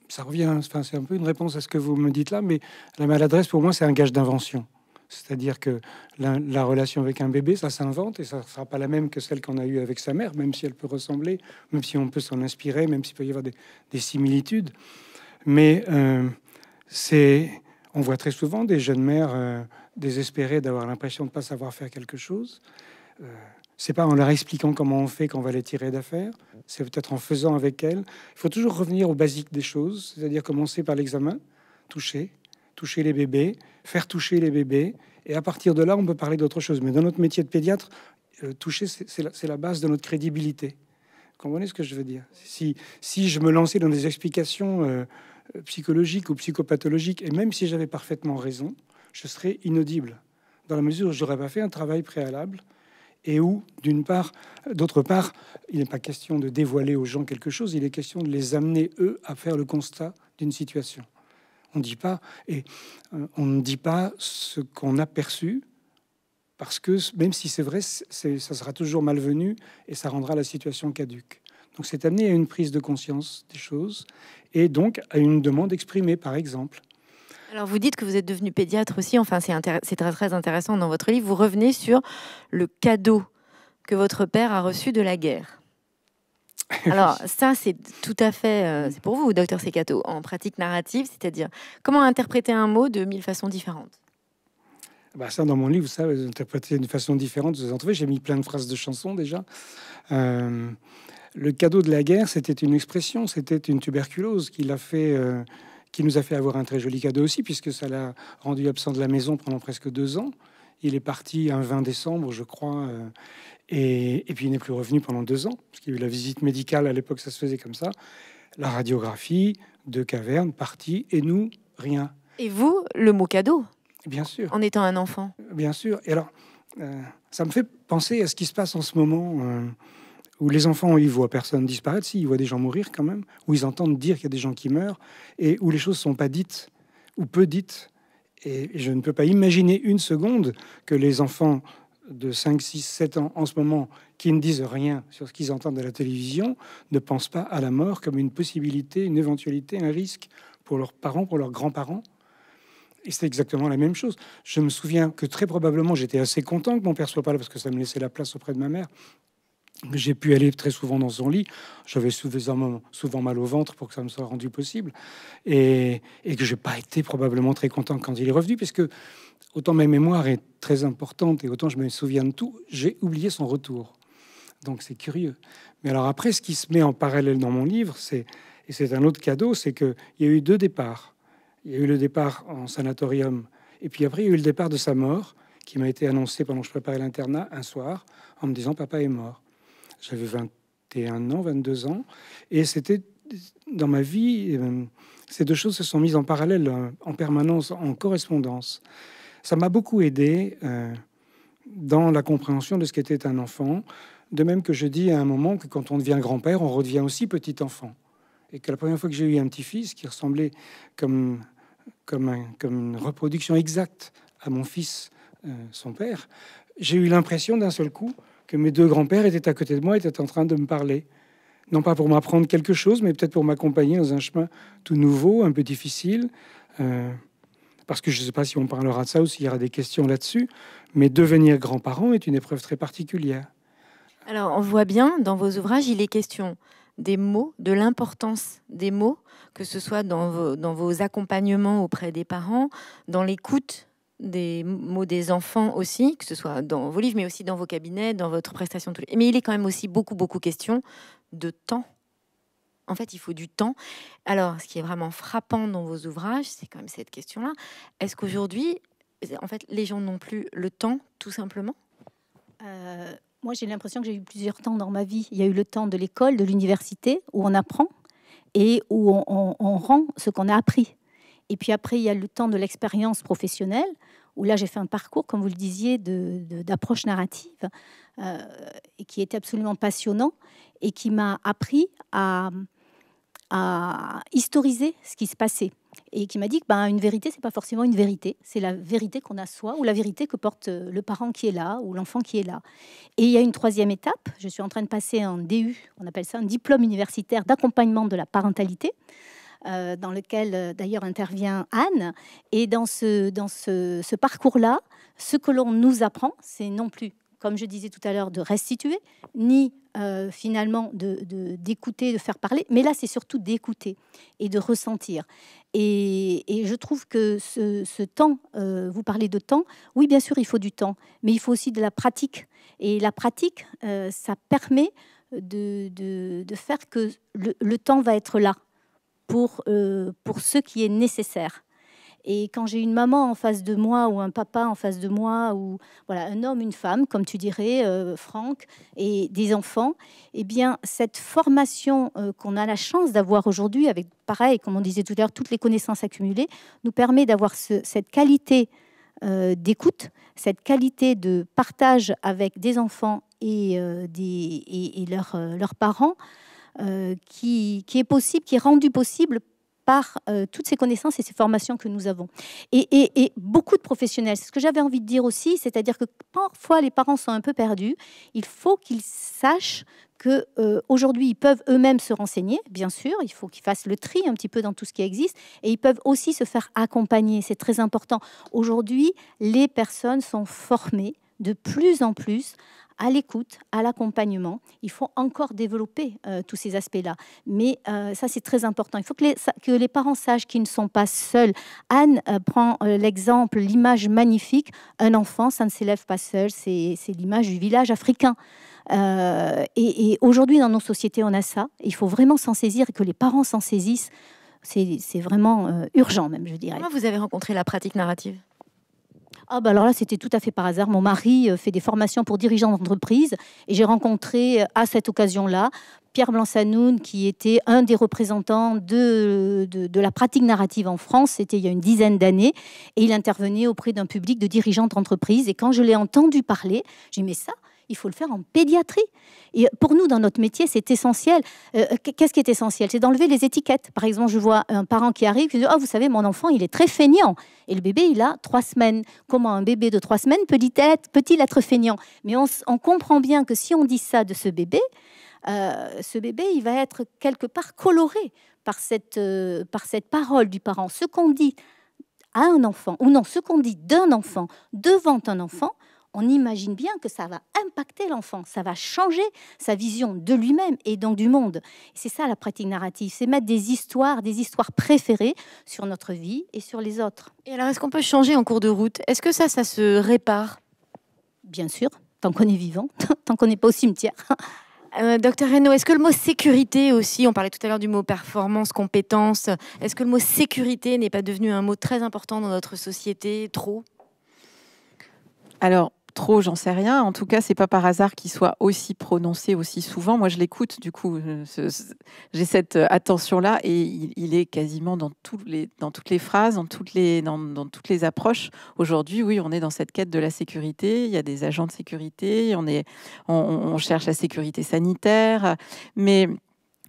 ça revient, c'est un peu une réponse à ce que vous me dites là, mais la maladresse pour moi c'est un gage d'invention. C'est-à-dire que la, relation avec un bébé, ça s'invente et ça ne sera pas la même que celle qu'on a eue avec sa mère, même si elle peut ressembler, même si on peut s'en inspirer, même s'il peut y avoir des, similitudes. Mais euh, c'est, on voit très souvent des jeunes mères euh, désespérées d'avoir l'impression de ne pas savoir faire quelque chose. Euh, c'est pas en leur expliquant comment on fait qu'on va les tirer d'affaire, c'est peut-être en faisant avec elles. Il faut toujours revenir aux basiques des choses, c'est-à-dire commencer par l'examen, toucher, toucher les bébés, faire toucher les bébés. Et à partir de là, on peut parler d'autre chose. Mais dans notre métier de pédiatre, euh, toucher, c'est la, base de notre crédibilité. Vous comprenez ce que je veux dire si, je me lançais dans des explications euh, euh, psychologiques ou psychopathologiques, et même si j'avais parfaitement raison, je serais inaudible, dans la mesure où je n'aurais pas fait un travail préalable et où, d'une part, d'autre part, il n'est pas question de dévoiler aux gens quelque chose, il est question de les amener, eux, à faire le constat d'une situation. On dit pas et euh, on ne dit pas ce qu'on a perçu parce que même si c'est vrai, ça sera toujours malvenu et ça rendra la situation caduque. Donc c'est amené à une prise de conscience des choses et donc à une demande exprimée, par exemple. Alors vous dites que vous êtes devenu pédiatre aussi, enfin c'est très très intéressant dans votre livre, vous revenez sur le cadeau que votre père a reçu de la guerre. Alors ça, c'est tout à fait, euh, c'est pour vous, docteur Secato, en pratique narrative, c'est-à-dire comment interpréter un mot de mille façons différentes. Bah ça, dans mon livre, ça, interpréter d'une façon différente, vous en trouvez. J'ai mis plein de phrases de chansons déjà. Euh, le cadeau de la guerre, c'était une expression, c'était une tuberculose qui a fait. Euh, qui nous a fait avoir un très joli cadeau aussi, puisque ça l'a rendu absent de la maison pendant presque deux ans. Il est parti un 20 décembre, je crois, et, puis il n'est plus revenu pendant deux ans, parce qu'il y a eu la visite médicale, à l'époque ça se faisait comme ça, la radiographie, deux cavernes, partie, et nous, rien. Et vous, le mot cadeau Bien sûr. En étant un enfant Bien sûr. Et alors, euh, ça me fait penser à ce qui se passe en ce moment, euh, où les enfants, ils voient personne disparaître, s'ils voient des gens mourir quand même, où ils entendent dire qu'il y a des gens qui meurent, et où les choses ne sont pas dites, ou peu dites. Et je ne peux pas imaginer une seconde que les enfants de 5, 6, 7 ans en ce moment qui ne disent rien sur ce qu'ils entendent à la télévision ne pensent pas à la mort comme une possibilité, une éventualité, un risque pour leurs parents, pour leurs grands-parents. Et c'est exactement la même chose. Je me souviens que très probablement j'étais assez content que mon père soit pas là parce que ça me laissait la place auprès de ma mère. J'ai pu aller très souvent dans son lit. J'avais souvent, souvent mal au ventre pour que ça me soit rendu possible. Et, et que n'ai pas été probablement très content quand il est revenu, puisque autant ma mémoire est très importante et autant je me souviens de tout, j'ai oublié son retour. Donc c'est curieux. Mais alors après, ce qui se met en parallèle dans mon livre, c'est et c'est un autre cadeau, c'est qu'il y a eu deux départs. Il y a eu le départ en sanatorium, et puis après il y a eu le départ de sa mort, qui m'a été annoncé pendant que je préparais l'internat un soir, en me disant papa est mort. J'avais 21 ans, 22 ans, et c'était dans ma vie, euh, ces deux choses se sont mises en parallèle, en permanence, en correspondance. Ça m'a beaucoup aidé euh, dans la compréhension de ce qu'était un enfant. De même que je dis à un moment que quand on devient grand-père, on redevient aussi petit enfant. Et que la première fois que j'ai eu un petit-fils qui ressemblait comme, comme, comme, une reproduction exacte à mon fils, euh, son père, j'ai eu l'impression d'un seul coup que mes deux grands-pères étaient à côté de moi, étaient en train de me parler. Non pas pour m'apprendre quelque chose, mais peut-être pour m'accompagner dans un chemin tout nouveau, un peu difficile. Euh, parce que je ne sais pas si on parlera de ça ou s'il y aura des questions là-dessus, mais devenir grand-parent est une épreuve très particulière. Alors, on voit bien dans vos ouvrages, il est question des mots, de l'importance des mots, que ce soit dans vos, dans vos accompagnements auprès des parents, dans l'écoute des mots des enfants aussi, que ce soit dans vos livres, mais aussi dans vos cabinets, dans votre prestation. Mais il est quand même aussi beaucoup, beaucoup question de temps en fait, il faut du temps. Alors, ce qui est vraiment frappant dans vos ouvrages, c'est quand même cette question-là. Est-ce qu'aujourd'hui, en fait, les gens n'ont plus le temps, tout simplement euh, Moi, j'ai l'impression que j'ai eu plusieurs temps dans ma vie. Il y a eu le temps de l'école, de l'université, où on apprend et où on, rend ce qu'on a appris. Et puis après, il y a le temps de l'expérience professionnelle, où là, j'ai fait un parcours, comme vous le disiez, d'approche narrative, euh, et qui était absolument passionnant, et qui m'a appris à, à historiser ce qui se passait et qui m'a dit que ben, une vérité, c'est pas forcément une vérité, c'est la vérité qu'on a soi ou la vérité que porte euh, le parent qui est là ou l'enfant qui est là. Et il y a une troisième étape, je suis en train de passer un DU, on appelle ça un diplôme universitaire d'accompagnement de la parentalité. Euh, dans lequel euh, d'ailleurs intervient Anne. Et dans ce, dans ce parcours-là, ce que l'on nous apprend, c'est non plus comme je disais tout à l'heure, de restituer, ni euh, finalement d'écouter, de, d'écouter, de, faire parler. Mais là, c'est surtout d'écouter et de ressentir. Et, je trouve que ce, temps, euh, vous parlez de temps, oui, bien sûr, il faut du temps, mais il faut aussi de la pratique. Et la pratique, euh, ça permet de, de, faire que le, le, temps va être là pour, pour ce qui est nécessaire. Et quand j'ai une maman en face de moi ou un papa en face de moi ou voilà un homme, une femme, comme tu dirais, euh, Franck, et des enfants, eh bien cette formation euh, qu'on a la chance d'avoir aujourd'hui, avec pareil, comme on disait tout à l'heure, toutes les connaissances accumulées, nous permet d'avoir cette qualité euh, d'écoute, cette qualité de partage avec des enfants et, des, leurs parents, qui, qui est possible, qui est rendue possible par euh, toutes ces connaissances et ces formations que nous avons. Et, beaucoup de professionnels, c'est ce que j'avais envie de dire aussi, c'est-à-dire que parfois les parents sont un peu perdus, il faut qu'ils sachent que euh, aujourd'hui ils peuvent eux-mêmes se renseigner, bien sûr, il faut qu'ils fassent le tri un petit peu dans tout ce qui existe, et ils peuvent aussi se faire accompagner, c'est très important. Aujourd'hui, les personnes sont formées de plus en plus à l'écoute, à l'accompagnement. Il faut encore développer euh, tous ces aspects-là. Mais euh, ça, c'est très important. Il faut que les, parents sachent qu'ils ne sont pas seuls. Anne euh, prend l'exemple, l'image magnifique. Un enfant, ça ne s'élève pas seul. C'est, l'image du village africain. et, aujourd'hui, dans nos sociétés, on a ça. Il faut vraiment s'en saisir et que les parents s'en saisissent. C'est, c'est vraiment urgent, même, je dirais. Comment vous avez rencontré la pratique narrative ah, bah alors là, c'était tout à fait par hasard. Mon mari euh, fait des formations pour dirigeants d'entreprise et j'ai rencontré euh, à cette occasion-là Pierre Blancanoun, qui était un des représentants de, de, de, la pratique narrative en France, c'était il y a une dizaine d'années, et il intervenait auprès d'un public de dirigeants d'entreprise. Et quand je l'ai entendu parler, j'ai dit, mais ça, il faut le faire en pédiatrie. Et pour nous, dans notre métier, c'est essentiel. Euh, qu'est-ce qui est essentiel C'est d'enlever les étiquettes. Par exemple, je vois un parent qui arrive qui dit Oh, vous savez, mon enfant, il est très feignant. Et le bébé, il a trois semaines. Comment un bébé de trois semaines peut-il être, feignant Mais on, comprend bien que si on dit ça de ce bébé, euh, ce bébé, il va être quelque part coloré par cette, euh, par cette parole du parent. Ce qu'on dit à un enfant, ou non, ce qu'on dit d'un enfant devant un enfant, on imagine bien que ça va impacter l'enfant, ça va changer sa vision de lui-même et donc du monde. C'est ça la pratique narrative, c'est mettre des histoires, des histoires préférées sur notre vie et sur les autres. Et alors, est-ce qu'on peut changer en cours de route Est-ce que ça, ça se répare Bien sûr, tant qu'on est vivant, tant qu'on n'est pas au cimetière. Euh, docteur Reynaud, est-ce que le mot sécurité aussi, on parlait tout à l'heure du mot performance, compétence, est-ce que le mot sécurité n'est pas devenu un mot très important dans notre société, trop Alors, trop, j'en sais rien. En tout cas, c'est pas par hasard qu'il soit aussi prononcé aussi souvent. Moi, je l'écoute, du coup, euh, j'ai cette euh, attention-là et il, est quasiment dans, tous les, dans toutes les phrases, dans toutes les, dans, dans toutes les approches. Aujourd'hui, oui, on est dans cette quête de la sécurité. Il y a des agents de sécurité, on, est, on, on cherche la sécurité sanitaire, mais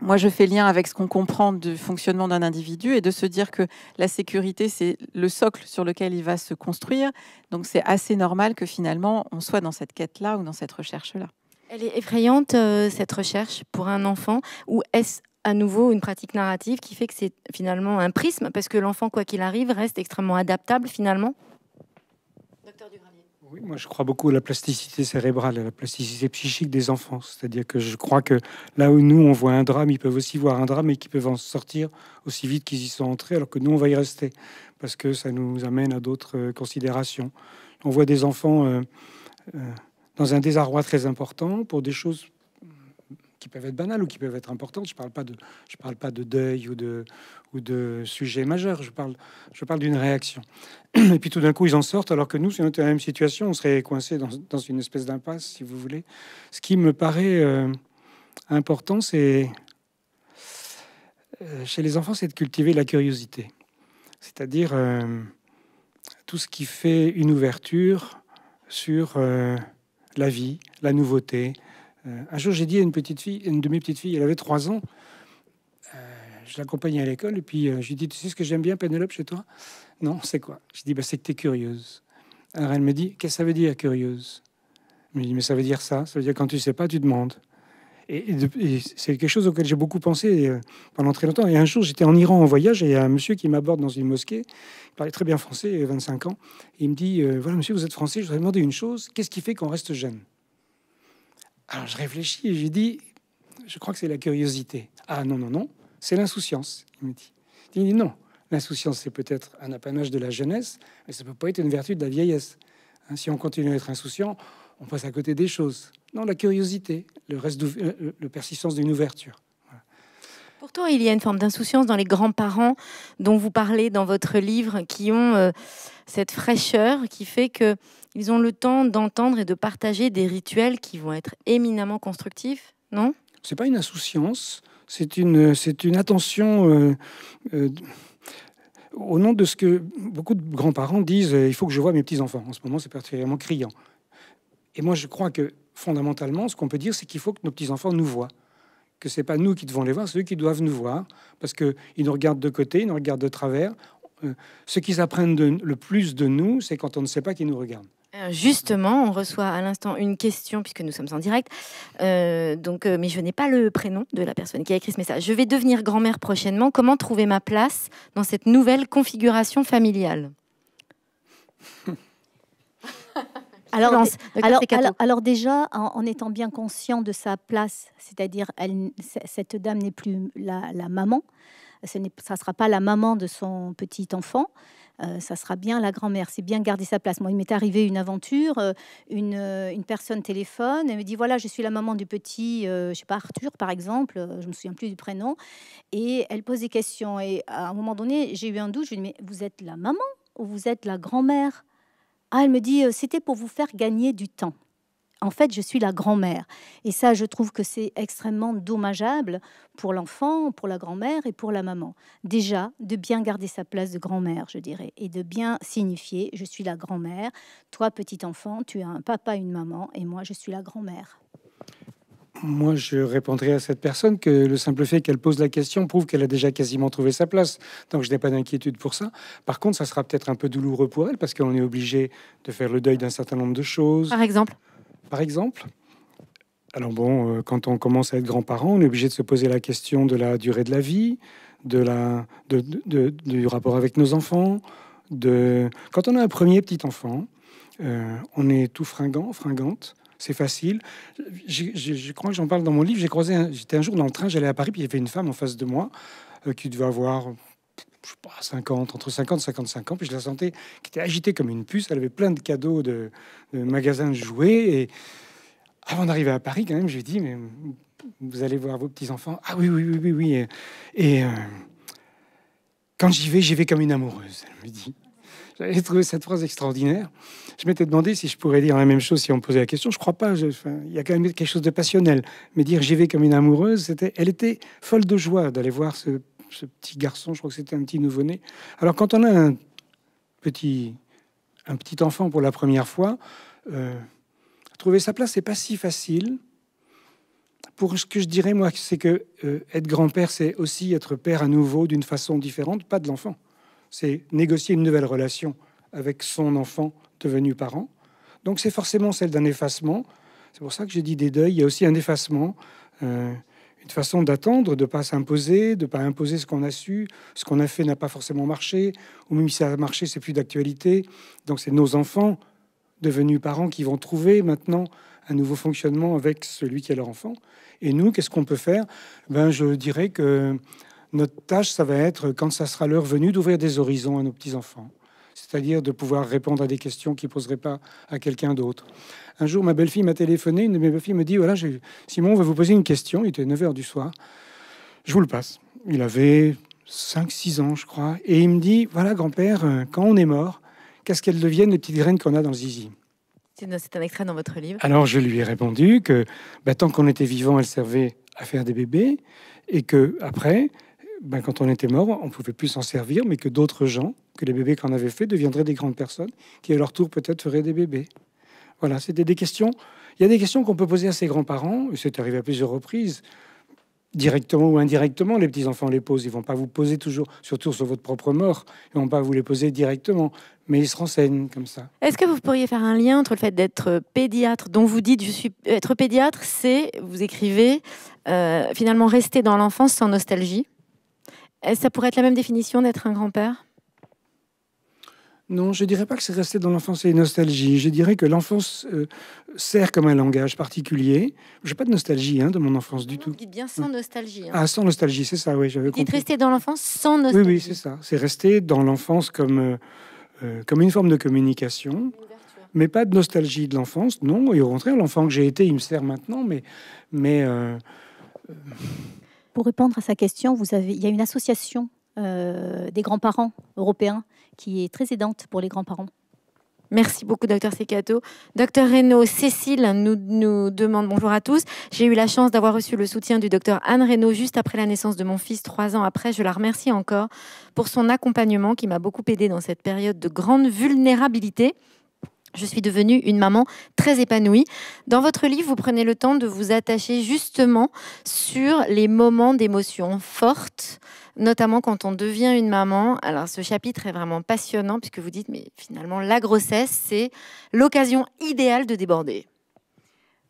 moi, je fais lien avec ce qu'on comprend du fonctionnement d'un individu et de se dire que la sécurité, c'est le socle sur lequel il va se construire. Donc, c'est assez normal que finalement, on soit dans cette quête-là ou dans cette recherche-là. Elle est effrayante, euh, cette recherche, pour un enfant Ou est-ce à nouveau une pratique narrative qui fait que c'est finalement un prisme Parce que l'enfant, quoi qu'il arrive, reste extrêmement adaptable finalement oui, moi je crois beaucoup à la plasticité cérébrale, à la plasticité psychique des enfants. C'est-à-dire que je crois que là où nous on voit un drame, ils peuvent aussi voir un drame et qu'ils peuvent en sortir aussi vite qu'ils y sont entrés, alors que nous on va y rester parce que ça nous amène à d'autres euh, considérations. On voit des enfants euh, euh, dans un désarroi très important pour des choses qui peuvent être banales ou qui peuvent être importantes. Je parle pas de, je parle pas de deuil ou de, ou de sujet majeur. Je parle, je parle d'une réaction. Et puis tout d'un coup, ils en sortent, alors que nous, si on était dans la même situation, on serait coincé dans, dans, une espèce d'impasse, si vous voulez. Ce qui me paraît euh, important, c'est euh, chez les enfants, c'est de cultiver la curiosité, c'est-à-dire euh, tout ce qui fait une ouverture sur la vie, la nouveauté, euh, un jour, j'ai dit à une petite fille, une de mes petites filles, elle avait trois ans, euh, je l'accompagnais à l'école, et puis euh, je lui dit, tu sais ce que j'aime bien, Pénélope, chez toi Non, c'est quoi Je dit, bah, c'est que tu es curieuse. Alors elle me dit, qu'est-ce que ça veut dire, curieuse Je lui dis, mais ça veut dire ça, ça veut dire quand tu sais pas, tu demandes. Et, c'est quelque chose auquel j'ai beaucoup pensé pendant très longtemps. Et un jour, j'étais en Iran en voyage et il y a un monsieur qui m'aborde dans une mosquée. Il parlait très bien français, 25 ans. il me dit Voilà, monsieur, vous êtes français, je voudrais demander une chose. Qu'est-ce qui fait qu'on reste jeune alors je réfléchis et j'ai dis, je crois que c'est la curiosité. Ah non, non, non, c'est l'insouciance, il me dit. Il me dit non, l'insouciance c'est peut-être un apanage de la jeunesse, mais ça ne peut pas être une vertu de la vieillesse. Hein, si on continue à être insouciant, on passe à côté des choses. Non, la curiosité, le, reste de euh, le persistance d'une ouverture. Pourtant, il y a une forme d'insouciance dans les grands-parents dont vous parlez dans votre livre, qui ont euh, cette fraîcheur qui fait qu'ils ont le temps d'entendre et de partager des rituels qui vont être éminemment constructifs, non C'est pas une insouciance, c'est une, c'est une attention. Euh, euh, au nom de ce que beaucoup de grands-parents disent, il faut que je vois mes petits-enfants. En ce moment, c'est particulièrement criant. Et moi, je crois que fondamentalement, ce qu'on peut dire, c'est qu'il faut que nos petits-enfants nous voient que ce n'est pas nous qui devons les voir, c'est eux qui doivent nous voir, parce qu'ils nous regardent de côté, ils nous regardent de travers. Euh, ce qu'ils apprennent de, le plus de nous, c'est quand on ne sait pas qu'ils nous regardent. Euh, justement, on reçoit à l'instant une question puisque nous sommes en direct. Euh, donc, mais je n'ai pas le prénom de la personne qui a écrit ce message. Je vais devenir grand-mère prochainement. Comment trouver ma place dans cette nouvelle configuration familiale alors, alors, déjà, en, étant bien conscient de sa place, c'est-à-dire cette dame n'est plus la, maman, ce ça ne sera pas la maman de son petit enfant, euh, ça sera bien la grand-mère. C'est bien garder sa place. Moi, il m'est arrivé une aventure, euh, euh, une, personne téléphone, elle me dit voilà, je suis la maman du petit, je sais pas Arthur par exemple, je ne me souviens plus du prénom, et elle pose des questions. Et à un moment donné, j'ai eu un doute. Je lui dit « mais vous êtes la maman ou vous êtes la grand-mère ah, elle me dit, euh, c'était pour vous faire gagner du temps. En fait, je suis la grand-mère. Et ça, je trouve que c'est extrêmement dommageable pour l'enfant, pour la grand-mère et pour la maman. Déjà, de bien garder sa place de grand-mère, je dirais, et de bien signifier, je suis la grand-mère, toi, petit enfant, tu as un papa, et une maman, et moi, je suis la grand-mère. Moi, je répondrai à cette personne que le simple fait qu'elle pose la question prouve qu'elle a déjà quasiment trouvé sa place. Donc, je n'ai pas d'inquiétude pour ça. Par contre, ça sera peut-être un peu douloureux pour elle parce qu'on est obligé de faire le deuil d'un certain nombre de choses. Par exemple Par exemple Alors, bon, euh, quand on commence à être grand-parent, on est obligé de se poser la question de la durée de la vie, de la, du rapport avec nos enfants. De... Quand on a un premier petit enfant, euh, on est tout fringant, fringante c'est facile. Je crois que j'en parle dans mon livre. J'ai croisé, j'étais un jour dans le train, j'allais à Paris, puis il y avait une femme en face de moi euh, qui devait avoir 50, entre 50 et 55 ans, puis je la sentais qui était agitée comme une puce. Elle avait plein de cadeaux de, magasins de jouets. Et avant d'arriver à Paris, quand même, je lui ai dit, mais vous allez voir vos petits-enfants Ah oui, oui, oui, oui, oui. Et, euh, quand j'y vais, j'y vais comme une amoureuse, elle me dit. J'avais trouvé cette phrase extraordinaire. Je m'étais demandé si je pourrais dire la même chose si on me posait la question. Je crois pas. il y a quand même quelque chose de passionnel. Mais dire j'y vais comme une amoureuse, c'était, elle était folle de joie d'aller voir ce, petit garçon. Je crois que c'était un petit nouveau-né. Alors quand on a un petit, un petit enfant pour la première fois, euh, trouver sa place, c'est pas si facile. Pour ce que je dirais moi, c'est que euh, être grand-père, c'est aussi être père à nouveau d'une façon différente, pas de l'enfant c'est négocier une nouvelle relation avec son enfant devenu parent. Donc c'est forcément celle d'un effacement. C'est pour ça que j'ai dit des deuils. Il y a aussi un effacement, euh, une façon d'attendre, de ne pas s'imposer, de ne pas imposer ce qu'on a su, ce qu'on a fait n'a pas forcément marché, ou même si ça a marché, c'est plus d'actualité. Donc c'est nos enfants devenus parents qui vont trouver maintenant un nouveau fonctionnement avec celui qui est leur enfant. Et nous, qu'est-ce qu'on peut faire Ben, je dirais que notre tâche, ça va être, quand ça sera l'heure venue, d'ouvrir des horizons à nos petits-enfants c'est-à-dire de pouvoir répondre à des questions qui ne pas à quelqu'un d'autre. Un jour, ma belle-fille m'a téléphoné, une de mes belles-filles me dit, voilà, Simon, on va vous poser une question, il était 9h du soir, je vous le passe. Il avait 5-6 ans, je crois, et il me dit, voilà, grand-père, euh, quand on est mort, qu'est-ce qu'elles deviennent les petites graines qu'on a dans le zizi c'est un extrait dans votre livre. Alors je lui ai répondu que bah, tant qu'on était vivant, elles servaient à faire des bébés et que après, ben, quand on était mort, on pouvait plus s'en servir, mais que d'autres gens, que les bébés qu'on avait fait, deviendraient des grandes personnes, qui à leur tour peut-être feraient des bébés. Voilà, c'était des questions. Il y a des questions qu'on peut poser à ses grands-parents, et c'est arrivé à plusieurs reprises, directement ou indirectement. Les petits-enfants les posent, ils vont pas vous poser toujours, surtout sur votre propre mort, ils vont pas vous les poser directement, mais ils se renseignent comme ça. Est-ce que vous pourriez faire un lien entre le fait d'être pédiatre, dont vous dites je suis être pédiatre, c'est vous écrivez euh, finalement rester dans l'enfance sans nostalgie ça pourrait être la même définition d'être un grand-père non, je ne dirais pas que c'est rester dans l'enfance et nostalgie. Je dirais que l'enfance euh, sert comme un langage particulier. Je n'ai pas de nostalgie hein, de mon enfance du tout. Vous dites bien sans mm. nostalgie. Hein. Ah, sans nostalgie, c'est ça, oui. J'avais vous dites rester dans l'enfance sans nostalgie. Oui, oui, c'est ça. C'est rester dans l'enfance comme, euh, euh, comme une forme de communication. Mais pas de nostalgie de l'enfance, non. Et au contraire, l'enfant que j'ai été, il me sert maintenant, mais... mais pour répondre à sa question, vous avez, il y a une association euh, des grands-parents européens qui est très aidante pour les grands-parents. Merci beaucoup, docteur Secato. Docteur Reynaud, Cécile nous, nous demande bonjour à tous. J'ai eu la chance d'avoir reçu le soutien du docteur Anne Reynaud juste après la naissance de mon fils, trois ans après. Je la remercie encore pour son accompagnement qui m'a beaucoup aidé dans cette période de grande vulnérabilité. Je suis devenue une maman très épanouie. Dans votre livre, vous prenez le temps de vous attacher justement sur les moments d'émotion fortes, notamment quand on devient une maman. Alors ce chapitre est vraiment passionnant puisque vous dites, mais finalement, la grossesse, c'est l'occasion idéale de déborder.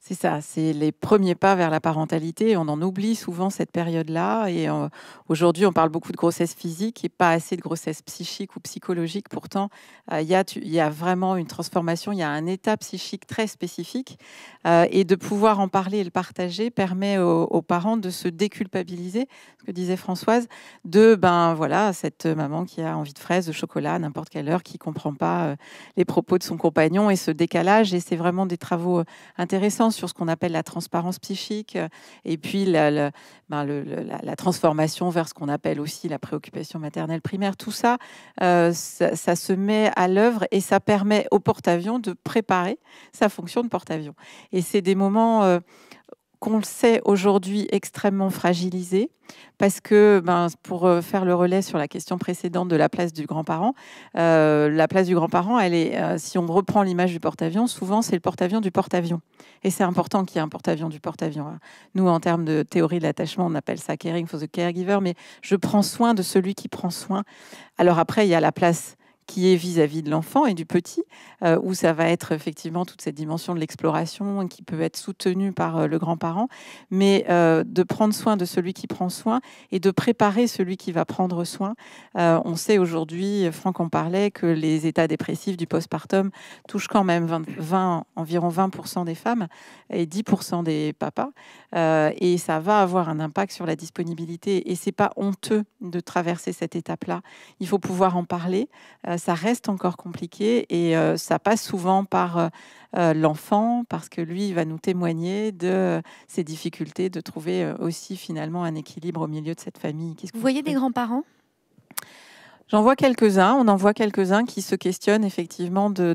C'est ça, c'est les premiers pas vers la parentalité. On en oublie souvent cette période-là. Et euh, aujourd'hui, on parle beaucoup de grossesse physique et pas assez de grossesse psychique ou psychologique. Pourtant, euh, il y, a vraiment une transformation, il y a un état psychique très spécifique. Euh, et de pouvoir en parler et le partager permet aux, parents de se déculpabiliser, ce que disait Françoise, de ben voilà cette maman qui a envie de fraises, de chocolat n'importe quelle heure, qui ne comprend pas les propos de son compagnon et ce décalage. Et c'est vraiment des travaux intéressants sur ce qu'on appelle la transparence psychique et puis ben, la, transformation vers ce qu'on appelle aussi la préoccupation maternelle primaire. Tout euh, ça, ça, se met à l'œuvre et ça permet au porte-avions de préparer sa fonction de porte-avions. Et c'est des moments... Euh, qu'on le sait aujourd'hui extrêmement fragilisé, parce que ben, pour euh, faire le relais sur la question précédente de la place du grand-parent, euh, la place du grand-parent, elle est, euh, si on reprend l'image du porte-avions, souvent c'est le porte-avions du porte-avions. Et c'est important qu'il y ait un porte-avions du porte-avions. Hein. Nous, en termes de théorie de l'attachement, on appelle ça caring for the caregiver, mais je prends soin de celui qui prend soin. Alors après, il y a la place qui est vis-à-vis de l'enfant et du petit, euh, où ça va être effectivement toute cette dimension de l'exploration qui peut être soutenue par euh, le grand-parent, mais euh, de prendre soin de celui qui prend soin et de préparer celui qui va prendre soin. on sait aujourd'hui, Franck en parlait, que les états dépressifs du postpartum touchent quand même environ 20% des femmes et 10% des papas, et ça va avoir un impact sur la disponibilité. Et c'est pas honteux de traverser cette étape-là. Il faut pouvoir en parler ça reste encore compliqué et euh, ça passe souvent par euh, euh, l'enfant parce que lui il va nous témoigner de ses difficultés de trouver aussi finalement un équilibre au milieu de cette famille. vous voyez des grands-parents J'en vois quelques-uns, on en voit quelques-uns qui se questionnent effectivement de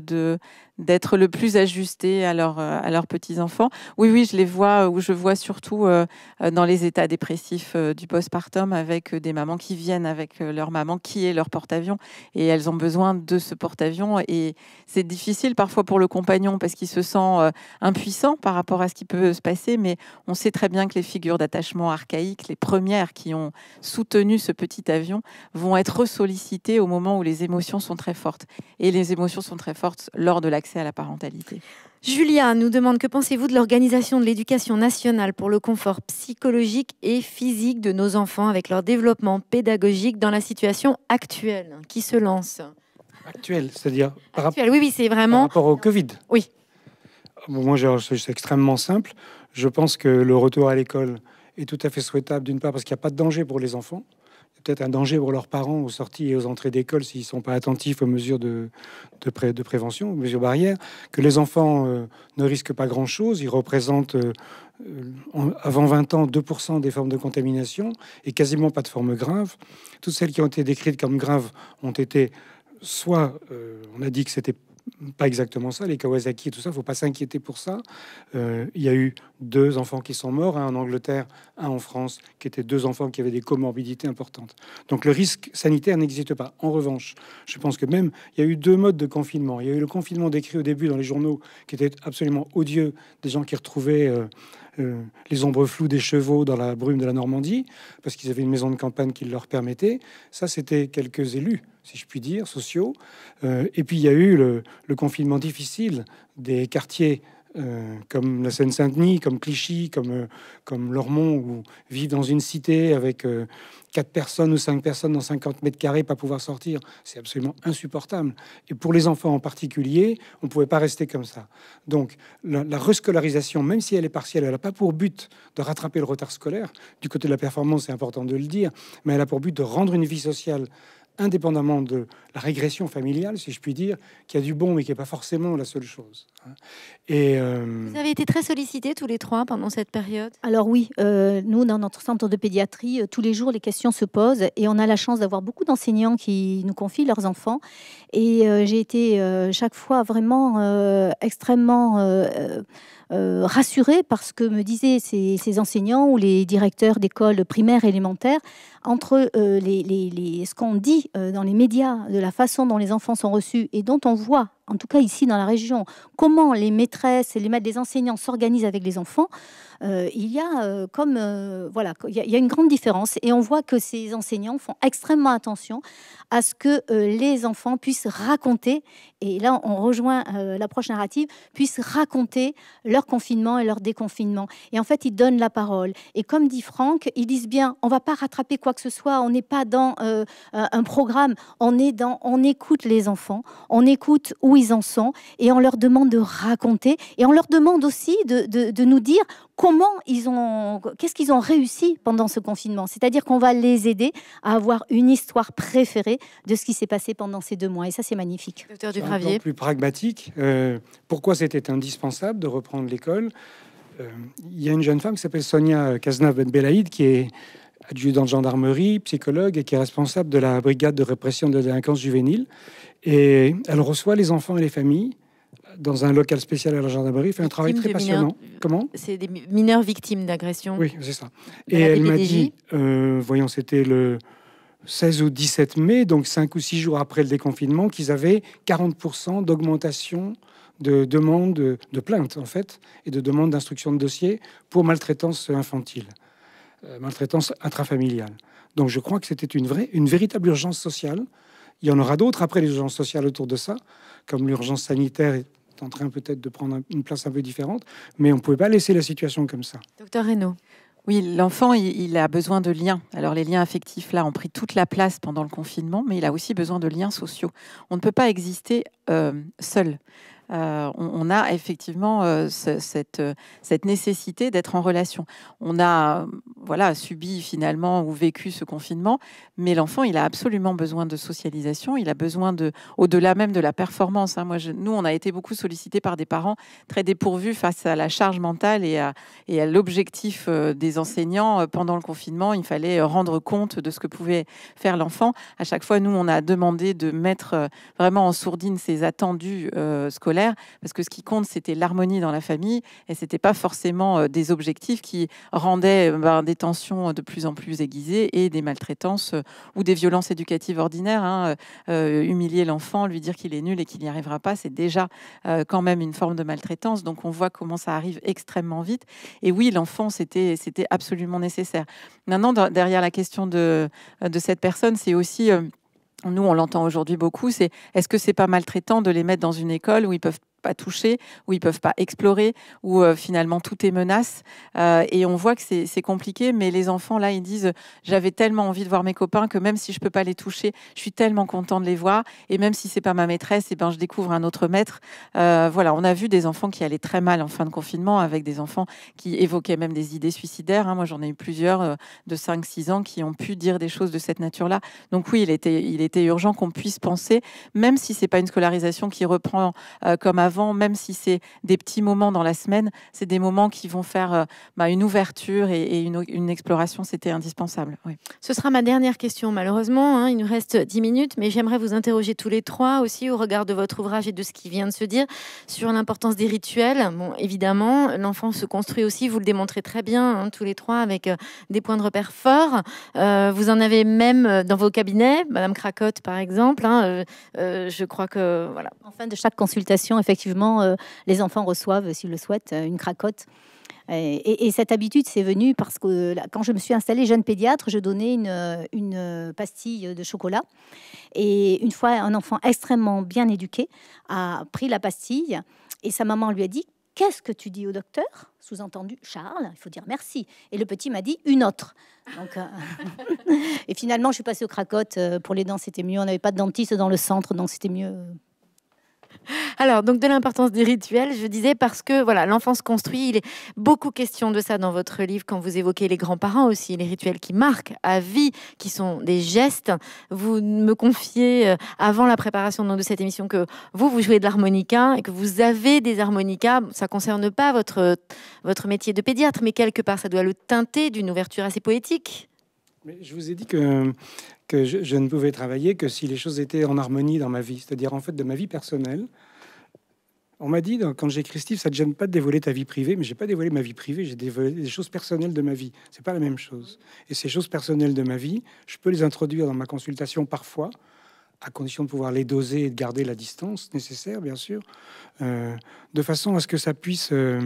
d'être le plus ajusté à, leur, euh, à leurs petits-enfants. Oui, oui, je les vois, euh, ou je vois surtout euh, dans les états dépressifs du postpartum avec des mamans qui viennent avec leur maman qui est leur porte-avions et elles ont besoin de ce porte-avions et c'est difficile parfois pour le compagnon parce qu'il se sent impuissant par rapport à ce qui peut se passer, mais on sait très bien que les figures d'attachement archaïques, les premières qui ont soutenu ce petit avion, vont être sollicitées au moment où les émotions sont très fortes. Et les émotions sont très fortes lors de la c'est à la parentalité. Julia nous demande que pensez-vous de l'organisation de l'éducation nationale pour le confort psychologique et physique de nos enfants avec leur développement pédagogique dans la situation actuelle Qui se lance Actuelle, c'est-à-dire oui, oui, c'est vraiment... par rapport au Covid Oui. Bon, c'est extrêmement simple. Je pense que le retour à l'école est tout à fait souhaitable, d'une part parce qu'il n'y a pas de danger pour les enfants peut-être un danger pour leurs parents aux sorties et aux entrées d'école s'ils ne sont pas attentifs aux mesures de, de, prévention, aux mesures barrières, que les enfants euh, ne risquent pas grand-chose, ils représentent euh, avant 20 ans 2% des formes de contamination et quasiment pas de formes graves. Toutes celles qui ont été décrites comme graves ont été soit, euh, on a dit que c'était pas exactement ça. Les Kawasaki et tout ça, faut pas s'inquiéter pour ça. Euh, il y a eu deux enfants qui sont morts, un hein, en Angleterre, un en France, qui étaient deux enfants qui avaient des comorbidités importantes. Donc le risque sanitaire n'existe pas. En revanche, je pense que même il y a eu deux modes de confinement. Il y a eu le confinement décrit au début dans les journaux, qui était absolument odieux, des gens qui retrouvaient euh, euh, les ombres floues des chevaux dans la brume de la Normandie, parce qu'ils avaient une maison de campagne qui leur permettait. Ça, c'était quelques élus si je puis dire, sociaux. Euh, et puis il y a eu le, confinement difficile des quartiers euh, comme la Seine-Saint-Denis, comme Clichy, comme, euh, comme Lormont, où vivre dans une cité avec quatre personnes ou cinq personnes dans 50 mètres carrés, pas pouvoir sortir, c'est absolument insupportable. Et pour les enfants en particulier, on ne pouvait pas rester comme ça. Donc la, la rescolarisation, même si elle est partielle, elle n'a pas pour but de rattraper le retard scolaire. Du côté de la performance, c'est important de le dire, mais elle a pour but de rendre une vie sociale indépendamment de la régression familiale, si je puis dire, qui a du bon, mais qui n'est pas forcément la seule chose. Hein. Et euh, Vous avez été très sollicités tous les trois pendant cette période Alors oui, euh, nous, dans notre centre de pédiatrie, euh, tous les jours, les questions se posent et on a la chance d'avoir beaucoup d'enseignants qui nous confient leurs enfants. Et j'ai été chaque fois vraiment extrêmement euh, rassuré parce par ce que me disaient ces, enseignants ou les directeurs d'écoles primaires élémentaires entre euh, les, ce qu'on dit euh, dans les médias, de la façon dont les enfants sont reçus et dont on voit en tout cas ici dans la région, comment les maîtresses et les maîtres des enseignants s'organisent avec les enfants, euh, il y a euh, comme euh, voilà, il y, a une grande différence et on voit que ces enseignants font extrêmement attention à ce que les enfants puissent raconter et là on rejoint l'approche narrative puissent raconter leur confinement et leur déconfinement et en fait ils donnent la parole et comme dit Franck ils disent bien on va pas rattraper quoi que ce soit on n'est pas dans un programme on est dans on écoute les enfants on écoute où ils en sont et on leur demande de raconter et on leur demande aussi de, nous dire comment ils ont, qu'est-ce qu'ils ont réussi pendant ce confinement. C'est-à-dire qu'on va les aider à avoir une histoire préférée de ce qui s'est passé pendant ces deux mois. Et ça, c'est magnifique. Docteur gravier. Plus pragmatique, euh, pourquoi c'était indispensable de reprendre l'école euh, Il y a une jeune femme qui s'appelle Sonia kaznav Belaïd qui est adjudant de gendarmerie, psychologue et qui est responsable de la brigade de répression de la délinquance juvénile. Et elle reçoit les enfants et les familles dans un local spécial à la gendarmerie. fait un travail très passionnant. Euh, Comment C'est des mineurs victimes d'agression. Oui, c'est ça. Et elle m'a dit, euh, voyons, c'était le 16 ou 17 mai, donc 5 ou 6 jours après le déconfinement, qu'ils avaient 40% d'augmentation de demandes, de plaintes en fait, et de demandes d'instruction de dossier pour maltraitance infantile. Euh, maltraitance intrafamiliale. Donc je crois que c'était une vraie, une véritable urgence sociale. Il y en aura d'autres après les urgences sociales autour de ça, comme l'urgence sanitaire est en train peut-être de prendre une place un peu différente, mais on ne pouvait pas laisser la situation comme ça. Docteur Renaud, Oui, l'enfant, il, a besoin de liens. Alors les liens affectifs, là, ont pris toute la place pendant le confinement, mais il a aussi besoin de liens sociaux. On ne peut pas exister euh, seul. Euh, on, a effectivement euh, euh, cette, nécessité d'être en relation. On a voilà subi finalement ou vécu ce confinement, mais l'enfant, il a absolument besoin de socialisation, il a besoin de, au-delà même de la performance. Hein. Moi, nous, on a été beaucoup sollicités par des parents très dépourvus face à la charge mentale et à, et à l'objectif des enseignants pendant le confinement. Il fallait rendre compte de ce que pouvait faire l'enfant. À chaque fois, nous, on a demandé de mettre vraiment en sourdine ces attendus scolaires parce que ce qui compte, c'était l'harmonie dans la famille, et c'était pas forcément euh, des objectifs qui rendaient euh, ben, des tensions euh, de plus en plus aiguisées et des maltraitances ou des violences éducatives ordinaires. Hein, humilier l'enfant, lui dire qu'il est nul et qu'il n'y arrivera pas, c'est déjà quand même une forme de maltraitance. Donc on voit comment ça arrive extrêmement vite. Et oui, l'enfant, c'était c'était absolument nécessaire. Maintenant, derrière la question de, de cette personne, c'est aussi nous on l'entend aujourd'hui beaucoup, c'est est-ce que c'est pas maltraitant de les mettre dans une école où ils peuvent toucher, où ils peuvent pas explorer, où euh, finalement tout est menace. Euh, et on voit que c'est compliqué, mais les enfants, là, ils disent, j'avais tellement envie de voir mes copains que même si je peux pas les toucher, je suis tellement content de les voir. Et même si c'est pas ma maîtresse, et eh ben, je découvre un autre maître. Euh, voilà, on a vu des enfants qui allaient très mal en fin de confinement, avec des enfants qui évoquaient même des idées suicidaires. Hein. Moi, j'en ai eu plusieurs de 5-6 ans qui ont pu dire des choses de cette nature-là. Donc oui, il était, il était urgent qu'on puisse penser, même si c'est pas une scolarisation qui reprend comme avant, même si c'est des petits moments dans la semaine, c'est des moments qui vont faire euh, bah, une ouverture et, une, exploration. C'était indispensable. Ce sera ma dernière question, malheureusement. Hein, il nous reste dix minutes, mais j'aimerais vous interroger tous les trois aussi au regard de votre ouvrage et de ce qui vient de se dire sur l'importance des rituels. Bon, évidemment, l'enfant se construit aussi, vous le démontrez très bien, hein, tous les trois, avec euh, des points de repère forts. Euh, vous en avez même dans vos cabinets, Madame Cracotte, par exemple. Hein, je crois que, voilà. En fin de chaque consultation, effectivement, effectivement, euh, les enfants reçoivent, s'ils le souhaitent, euh, une cracotte. Et, cette habitude, c'est venu parce que euh, quand je me suis installée jeune pédiatre, je donnais une, pastille de chocolat. Et une fois, un enfant extrêmement bien éduqué a pris la pastille et sa maman lui a dit Qu'est-ce que tu dis au docteur Sous-entendu, Charles, il faut dire merci. Et le petit m'a dit Une autre. et finalement, je suis passée aux cracotte. Pour les dents, c'était mieux. On n'avait pas de dentiste dans le centre, donc c'était mieux alors, donc de l'importance des rituels, je disais parce que voilà, l'enfance construit, il est beaucoup question de ça dans votre livre quand vous évoquez les grands-parents aussi, les rituels qui marquent à vie, qui sont des gestes. Vous me confiez euh, avant la préparation de cette émission que vous vous jouez de l'harmonica et que vous avez des harmonicas. Ça ne concerne pas votre votre métier de pédiatre, mais quelque part ça doit le teinter d'une ouverture assez poétique. Mais je vous ai dit que, je, ne pouvais travailler que si les choses étaient en harmonie dans ma vie, c'est-à-dire en fait de ma vie personnelle. On m'a dit quand j'ai Steve, ça ne te gêne pas de dévoiler ta vie privée, mais je n'ai pas dévoilé ma vie privée, j'ai dévoilé des choses personnelles de ma vie. Ce n'est pas la même chose. Et ces choses personnelles de ma vie, je peux les introduire dans ma consultation parfois, à condition de pouvoir les doser et de garder la distance nécessaire, bien sûr, euh, de façon à ce que ça puisse euh,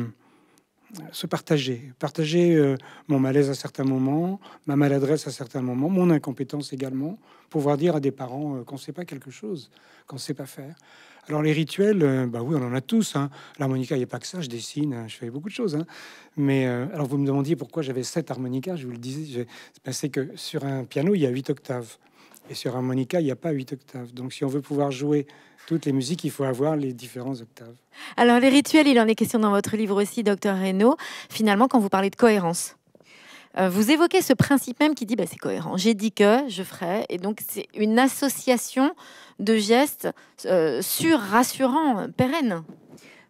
se partager, partager euh, mon malaise à certains moments, ma maladresse à certains moments, mon incompétence également, pouvoir dire à des parents euh, qu'on ne sait pas quelque chose, qu'on ne sait pas faire. Alors les rituels, euh, bah oui, on en a tous. Hein. L'harmonica, il n'y a pas que ça, je dessine, hein, je fais beaucoup de choses. Hein. Mais alors vous me demandiez pourquoi j'avais sept harmonicas, je vous le disais, c'est que sur un piano, il y a huit octaves. Et sur harmonica, il n'y a pas huit octaves. Donc si on veut pouvoir jouer toutes les musiques, il faut avoir les différents octaves. Alors les rituels, il en est question dans votre livre aussi, docteur Reynaud. Finalement, quand vous parlez de cohérence, euh, vous évoquez ce principe même qui dit bah, c'est cohérent. J'ai dit que je ferai, et donc c'est une association de gestes euh, sûrs, rassurants, pérennes.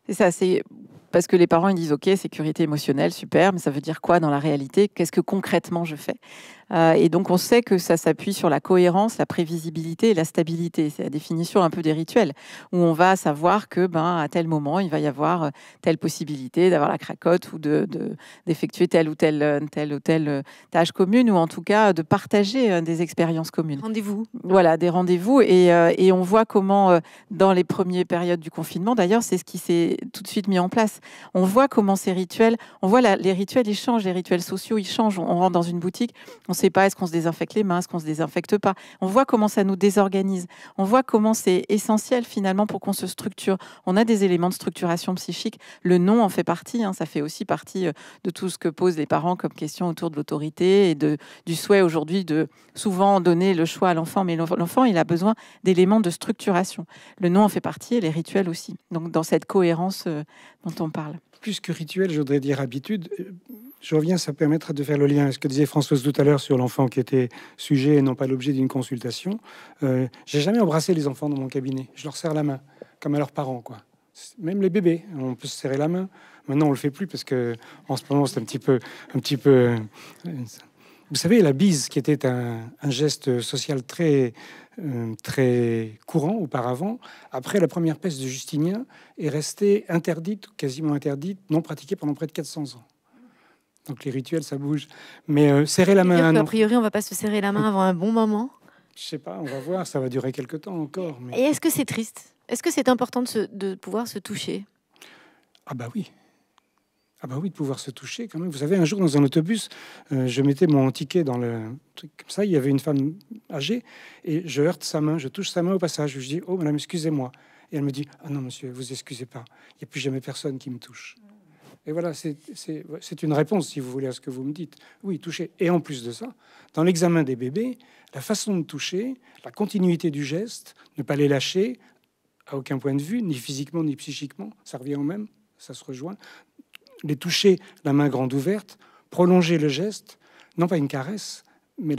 C'est ça, c'est parce que les parents ils disent ok sécurité émotionnelle super, mais ça veut dire quoi dans la réalité Qu'est-ce que concrètement je fais euh, et donc on sait que ça s'appuie sur la cohérence, la prévisibilité et la stabilité. C'est la définition un peu des rituels, où on va savoir que ben, à tel moment, il va y avoir euh, telle possibilité d'avoir la cracotte ou de, d'effectuer telle ou telle, euh, telle ou telle tâche commune, ou en tout cas de partager des expériences communes. Rendez-vous. Voilà, des rendez-vous. Et, et on voit comment, dans les premières périodes du confinement, d'ailleurs, c'est ce qui s'est tout de suite mis en place. On voit comment ces rituels, on voit les rituels, ils changent, les rituels sociaux, ils changent. On, rentre dans une boutique, on sait pas est-ce qu'on se désinfecte les mains, est-ce qu'on se désinfecte pas. On voit comment ça nous désorganise. On voit comment c'est essentiel finalement pour qu'on se structure. On a des éléments de structuration psychique. Le nom en fait partie. Hein. Ça fait aussi partie euh, de tout ce que posent les parents comme question autour de l'autorité et de, du souhait aujourd'hui de souvent donner le choix à l'enfant. Mais l'enfant, il a besoin d'éléments de structuration. Le nom en fait partie et les rituels aussi. Donc dans cette cohérence euh, dont on parle. Plus que rituel, je voudrais dire habitude. Euh, je reviens, ça permettra de faire le lien à ce que disait Françoise tout à l'heure sur l'enfant qui était sujet et non pas l'objet d'une consultation. Euh, j'ai jamais embrassé les enfants dans mon cabinet. Je leur serre la main, comme à leurs parents, quoi. Même les bébés, on peut se serrer la main. Maintenant, on le fait plus parce que en ce moment, c'est un petit peu, un petit peu. Euh, vous savez, la bise, qui était un, geste social très, euh, très courant auparavant, après la première peste de Justinien, est restée interdite, quasiment interdite, non pratiquée pendant près de 400 ans. Donc les rituels, ça bouge. Mais euh, serrer la main. A priori, on va pas se serrer la main avant un bon moment. Je sais pas, on va voir, ça va durer quelque temps encore. Et est-ce que c'est triste Est-ce que c'est important de, pouvoir se toucher Ah bah oui. Ah bah oui, de pouvoir se toucher quand même. Vous savez, un jour dans un autobus, euh, je mettais mon ticket dans le truc comme ça, il y avait une femme âgée, et je heurte sa main, je touche sa main au passage, je dis, oh madame, excusez-moi. Et elle me dit, ah non monsieur, vous excusez pas, il n'y a plus jamais personne qui me touche. Et voilà, c'est une réponse, si vous voulez, à ce que vous me dites. Oui, toucher. Et en plus de ça, dans l'examen des bébés, la façon de toucher, la continuité du geste, ne pas les lâcher, à aucun point de vue, ni physiquement, ni psychiquement, ça revient au même, ça se rejoint. Les toucher la main grande ouverte, prolonger le geste, non pas une caresse, mais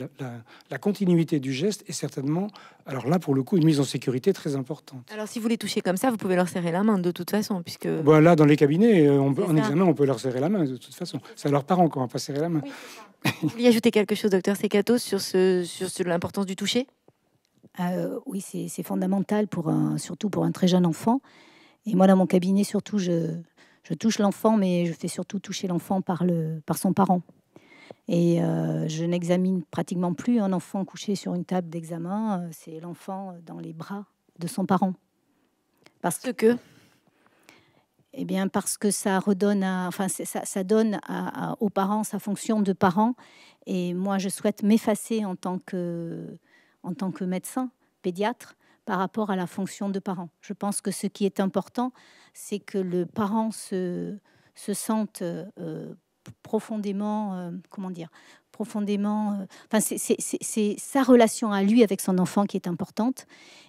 la, continuité du geste est certainement, alors là pour le coup, une mise en sécurité très importante. Alors si vous les touchez comme ça, vous pouvez leur serrer la main de toute façon, puisque... Bon, là, dans les cabinets, euh, on en examen, on peut leur serrer la main de toute façon. C'est à leurs parents qu'on va pas serrer la main. vous vouliez ajouter quelque chose, docteur Secato, sur, l'importance du toucher euh, Oui, c'est fondamental, surtout pour un très jeune enfant. Et moi, dans mon cabinet, surtout, je, touche l'enfant, mais je fais surtout toucher l'enfant par son parent. Et euh, je n'examine pratiquement plus un enfant couché sur une table d'examen, euh, c'est l'enfant euh, dans les bras de son parent. Parce que Eh bien, parce que ça redonne, enfin, ça, donne aux parents sa fonction de parent. Et moi, je souhaite m'effacer en tant que, en tant que médecin, pédiatre, par rapport à la fonction de parent. Je pense que ce qui est important, c'est que le parent se, se sente profondément, euh, comment dire, profondément. Euh, enfin, c'est sa relation à lui avec son enfant qui est importante,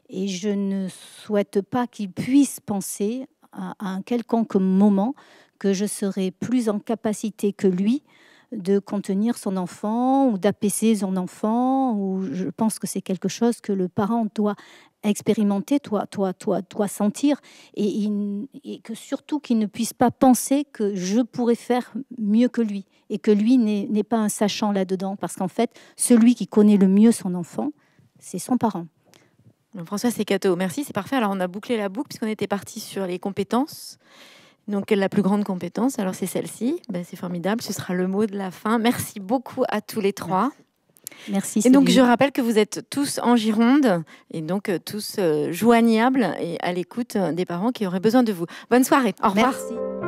et je ne souhaite pas qu'il puisse penser à, un quelconque moment que je serai plus en capacité que lui de contenir son enfant ou d'apaiser son enfant. Ou je pense que c'est quelque chose que le parent doit expérimenter, toi, toi, toi, toi sentir, et, que surtout qu'il ne puisse pas penser que je pourrais faire mieux que lui, et que lui n'est pas un sachant là-dedans, parce qu'en fait, celui qui connaît le mieux son enfant, c'est son parent. François Secato, merci, c'est parfait. Alors on a bouclé la boucle puisqu'on était parti sur les compétences. Donc la plus grande compétence, alors c'est celle-ci. Bah, c'est formidable, ce sera le mot de la fin. Merci beaucoup à tous les trois. Merci. Et donc je rappelle que vous êtes tous en Gironde et donc euh, tous euh, joignables et à l'écoute euh, des parents qui auraient besoin de vous. Bonne soirée. Au revoir. Merci.